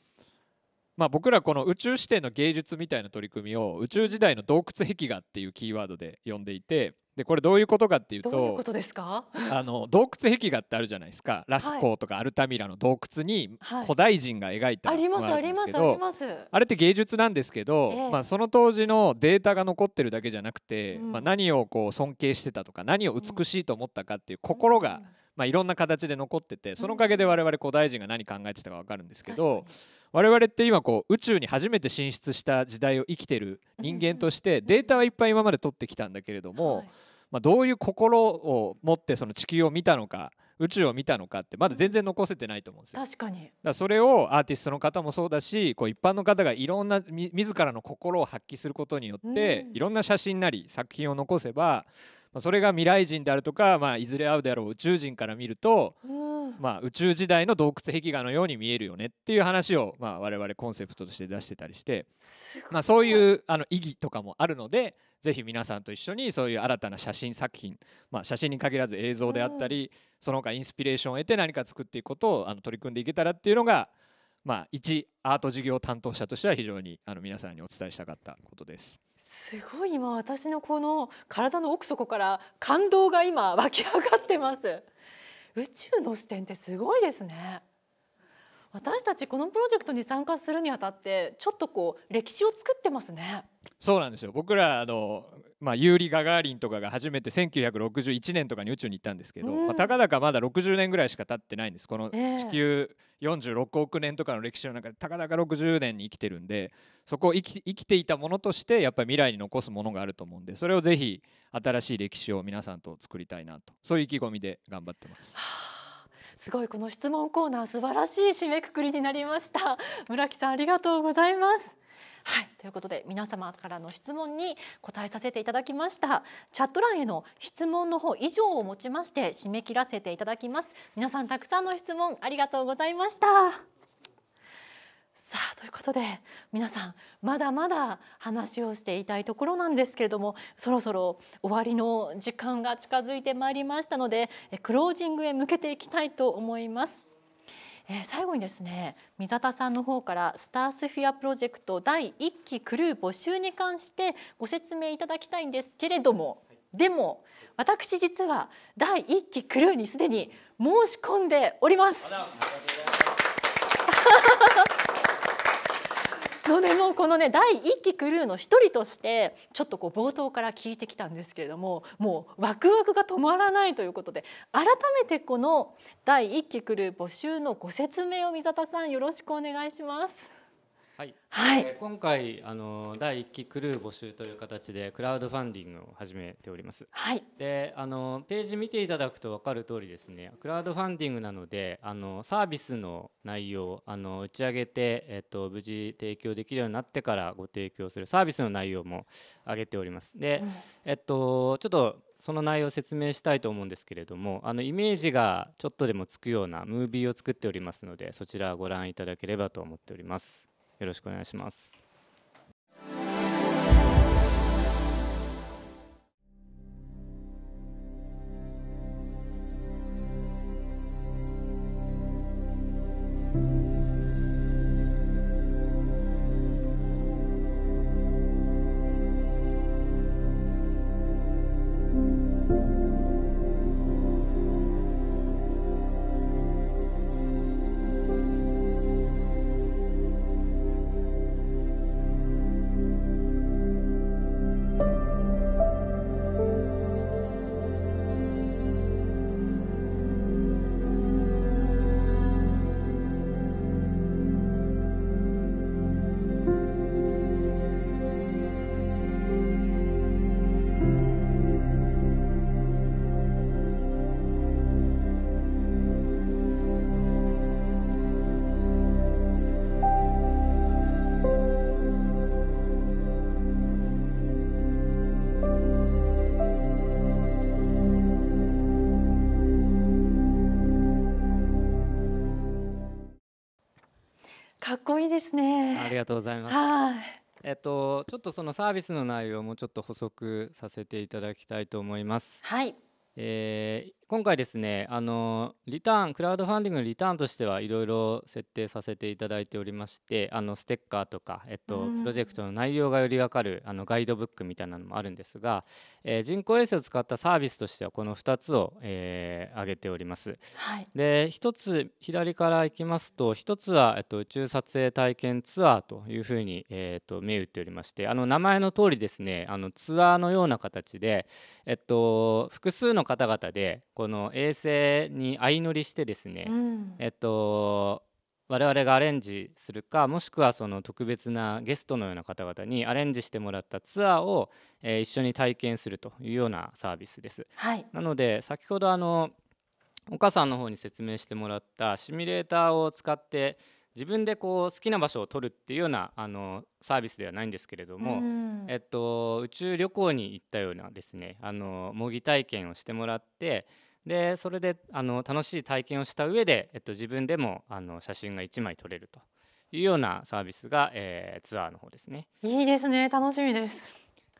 まあ、僕らこの宇宙視点の芸術みたいな取り組みを宇宙時代の洞窟壁画っていうキーワードで呼んでいてでこれどういうことかっていうとあの洞窟壁画ってあるじゃないですかラスコーとかアルタミラの洞窟に古代人が描いた、ありますありますありますあれって芸術なんですけど、えまあ、その当時のデータが残ってるだけじゃなくて、うん、まあ、何をこう尊敬してたとか何を美しいと思ったかっていう心が、うんまあ、いろんな形で残っててそのおかげで我々古代大臣が何考えてたか分かるんですけど我々って今こう宇宙に初めて進出した時代を生きてる人間としてデータはいっぱい今まで取ってきたんだけれども、まあ、どういう心を持ってその地球を見たのか宇宙を見たのかってまだ全然残せてないと思うんですよ。確かにだそれをアーティストの方もそうだしこう一般の方がいろんなみ自らの心を発揮することによって、いろんな写真なり作品を残せばまあ、それが未来人であるとか、まあ、いずれ会うであろう宇宙人から見ると、まあ、宇宙時代の洞窟壁画のように見えるよねっていう話を、まあ、我々コンセプトとして出してたりして、まあ、そういうあの意義とかもあるのでぜひ皆さんと一緒にそういう新たな写真作品、まあ、写真に限らず映像であったり、その他インスピレーションを得て何か作っていくことをあの取り組んでいけたらっていうのがまあ、一アート事業担当者としては非常にあの皆さんにお伝えしたかったことです。すごい今私のこの体の奥底から感動が今湧き上がってます宇宙の視点ってすごいですね私たちこのプロジェクトに参加するにあたってちょっとこう歴史を作ってますねそうなんですよ僕らあのまあ、ユーリ・ガガーリンとかが初めて1961年とかに宇宙に行ったんですけど、まあ、たかだかまだ60年ぐらいしか経ってないんですこの地球46億年とかの歴史の中でたかだか60年に生きてるんでそこを生き生きていたものとしてやっぱり未来に残すものがあると思うんでそれをぜひ新しい歴史を皆さんと作りたいなとそういう意気込みで頑張ってます。すごいこの質問コーナー素晴らしい締めくくりになりました村木さんありがとうございますはいということで皆様からの質問に答えさせていただきましたチャット欄への質問の方以上をもちまして締め切らせていただきます皆さんたくさんの質問ありがとうございましたさあということで皆さんまだまだ話をしていたいところなんですけれどもそろそろ終わりの時間が近づいてまいりましたのでクロージングへ向けていきたいと思います。えー、最後にですね三里さんの方からスタースフィアプロジェクト第1期クルー募集に関してご説明いただきたいんですけれども、はい、でも私実は第1期クルーにすでに申し込んでおります。それもこのね第1期クルーの一人としてちょっとこう冒頭から聞いてきたんですけれどももうワクワクが止まらないということで改めてこの第1期クルー募集のご説明を水田さんよろしくお願いします。はい、はい、えー、今回あの第1期クルー募集という形でクラウドファンディングを始めております、はい、であのページ見ていただくと分かる通りですねクラウドファンディングなのであのサービスの内容あの打ち上げて、えっと、無事提供できるようになってからご提供するサービスの内容も上げておりますで、うん、えっとちょっとその内容を説明したいと思うんですけれどもあのイメージがちょっとでもつくようなムービーを作っておりますのでそちらをご覧いただければと思っております。よろしくお願いします。いいですね。ありがとうございます。はい。えっと、ちょっとそのサービスの内容もちょっと補足させていただきたいと思います。はい。えー、今回ですねあのリターンクラウドファンディングのリターンとしてはいろいろ設定させていただいておりましてあのステッカーとか、えっと、プロジェクトの内容がより分かるあのガイドブックみたいなのもあるんですが、えー、人工衛星を使ったサービスとしてはこの2つを、えー、挙げております。はい、で1つ左からいきますと1つは、えっと、宇宙撮影体験ツアーというふうに、えーと、銘打っておりましてあの名前の通りですねあのツアーのような形で、えっと、複数の方々でここの衛星に相乗りしてですね、うん、えっと我々がアレンジするかもしくはその特別なゲストのような方々にアレンジしてもらったツアーを、えー、一緒に体験するというようなサービスです。はい、なので先ほどあの岡さんの方に説明してもらったシミュレーターを使って自分でこう好きな場所を取るっていうようなあのサービスではないんですけれども、うん、えっと、宇宙旅行に行ったようなですねあの模擬体験をしてもらってでそれであの楽しい体験をした上で、えっと、自分でもあの写真が1枚撮れるというようなサービスが、えー、ツアーの方ですね。いいですね楽しみです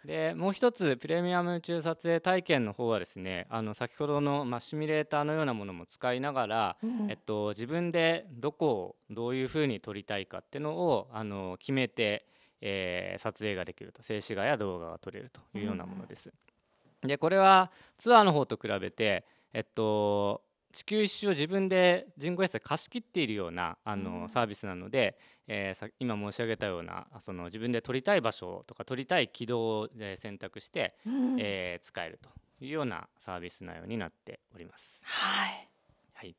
でもう一つプレミアム宇宙撮影体験の方はですねあの先ほどの、まあ、シミュレーターのようなものも使いながら、うん、えっと、自分でどこをどういうふうに撮りたいかっていうのをあの決めて、えー、撮影ができると静止画や動画が撮れるというようなものです。うん、でこれはツアーの方と比べてえっと、地球一周を自分で人工衛星貸し切っているようなあのサービスなので、えー、今申し上げたようなその自分で撮りたい場所とか撮りたい軌道を選択して、うん、えー、使えるというようなサービス内容になっております。はい、はい、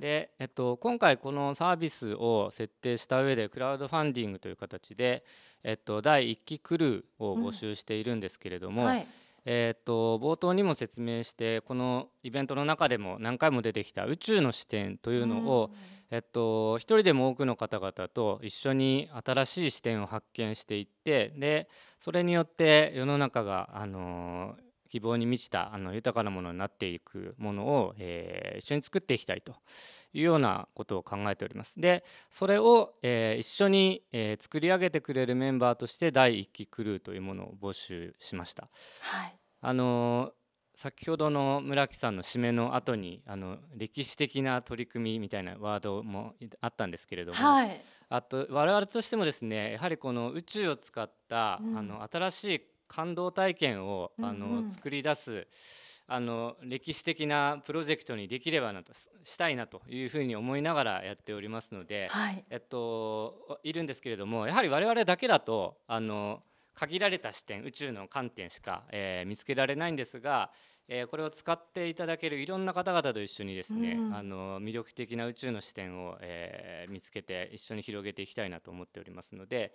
でえっと、今回このサービスを設定した上でクラウドファンディングという形で、えっと、第1期クルーを募集しているんですけれども、うんはいえーと、冒頭にも説明してこのイベントの中でも何回も出てきた宇宙の視点というのを、えっと、一人でも多くの方々と一緒に新しい視点を発見していってでそれによって世の中が、あのー希望に満ちたあの豊かなものになっていくものを、えー、一緒に作っていきたいというようなことを考えております。でそれを、えー、一緒に、えー、作り上げてくれるメンバーとして第1期クルーというものを募集しました。はい、あの先ほどの村木さんの締めの後にあの歴史的な取り組みみたいなワードもあったんですけれども、はい、あと我々としてもですねやはりこの宇宙を使った、うん、あの新しい感動体験をあの、うんうん、作り出すあの歴史的なプロジェクトにできればなとしたいなというふうに思いながらやっておりますので、はい、えっと、いるんですけれどもやはり我々だけだとあの限られた視点宇宙の観点しか、えー、見つけられないんですが、えこれを使っていただけるいろんな方々と一緒にですね、うん、あの魅力的な宇宙の視点を、えー、見つけて一緒に広げていきたいなと思っておりますので、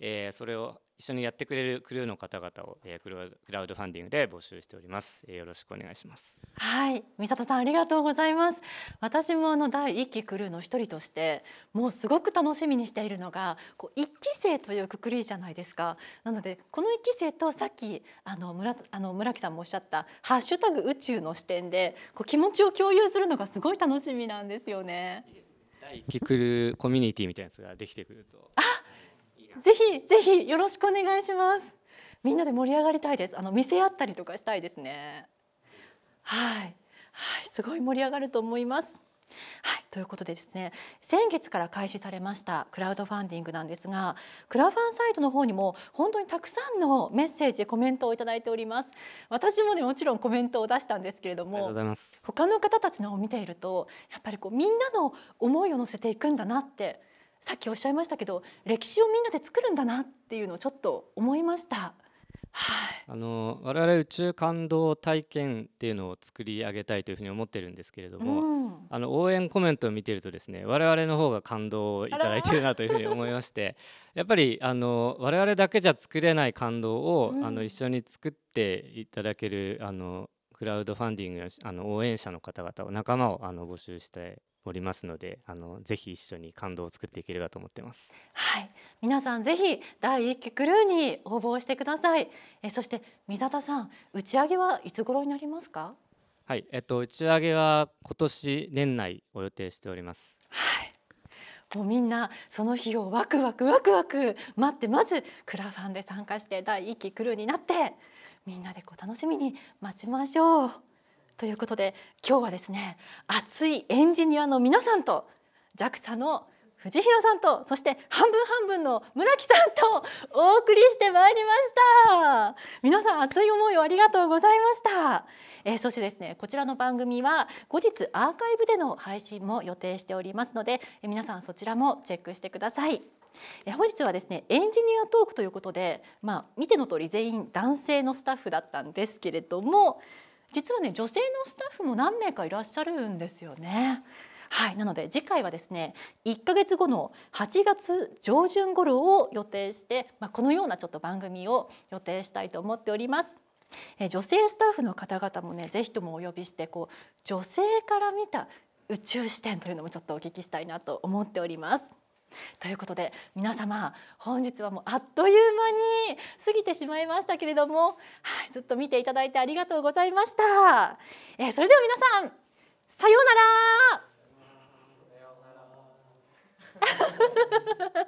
えー、それを一緒にやってくれるクルーの方々を、えー、クラウドファンディングで募集しております、えー、よろしくお願いしますはい三里さんありがとうございます私もあの第一期クルーの一人としてもうすごく楽しみにしているのがこう一期生というくくりじゃないですかなのでこの一期生とさっきあの村あの村木さんもおっしゃったハッシュタグ宇宙の視点でこう気持ちを共有するのがすごい楽しみなんですよねいい第一期クルーコミュニティみたいなやつができてくるとあぜひぜひよろしくお願いします。みんなで盛り上がりたいです。あの見せ合ったりとかしたいですね。はい、はい、すごい盛り上がると思います。はいということでですね先月から開始されましたクラウドファンディングなんですがクラファンサイトの方にも本当にたくさんのメッセージコメントをいただいております私もねもちろんコメントを出したんですけれども他の方たちのを見ているとやっぱりこうみんなの思いを乗せていくんだなってさっきおっしゃいましたけど歴史をみんなで作るんだなっていうのをちょっと思いました。はい、あの我々宇宙感動体験っていうのを作り上げたいというふうに思ってるんですけれども、うん、あの応援コメントを見てるとですね我々の方が感動をいただいてるなというふうに思いまして やっぱりあの我々だけじゃ作れない感動を、うん、あの一緒に作っていただけるあのクラウドファンディングのあの応援者の方々を仲間をあの募集しておりますのであのぜひ一緒に感動を作っていければと思ってますはい皆さんぜひ第一期クルーに応募してくださいえそして水田さん打ち上げはいつ頃になりますかはいえっと打ち上げは今年年内を予定しておりますはいもうみんなその日をワクワクワクワク待ってまずクラファンで参加して第一期クルーになってみんなでこう楽しみに待ちましょうということで今日はですね熱いエンジニアの皆さんと JAXA の藤弘さんとそして半分半分の村木さんとお送りしてまいりました皆さん熱い思いをありがとうございましたえー、そしてですねこちらの番組は後日アーカイブでの配信も予定しておりますので、えー、皆さんそちらもチェックしてくださいえ本日はですねエンジニアトークということで、まあ、見ての通り全員男性のスタッフだったんですけれども実はね女性のスタッフも何名かいらっしゃるんですよね。はいなので次回はですね1ヶ月後の8月上旬頃を予定して、まあ、このようなちょっと番組を予定したいと思っております。え女性スタッフの方々もね是非ともお呼びしてこう女性から見た宇宙視点というのもちょっとお聞きしたいなと思っております。ということで皆様本日はもうあっという間に過ぎてしまいましたけれども、はい、ずっと見ていただいてありがとうございました、えー、それでは皆さんさようなら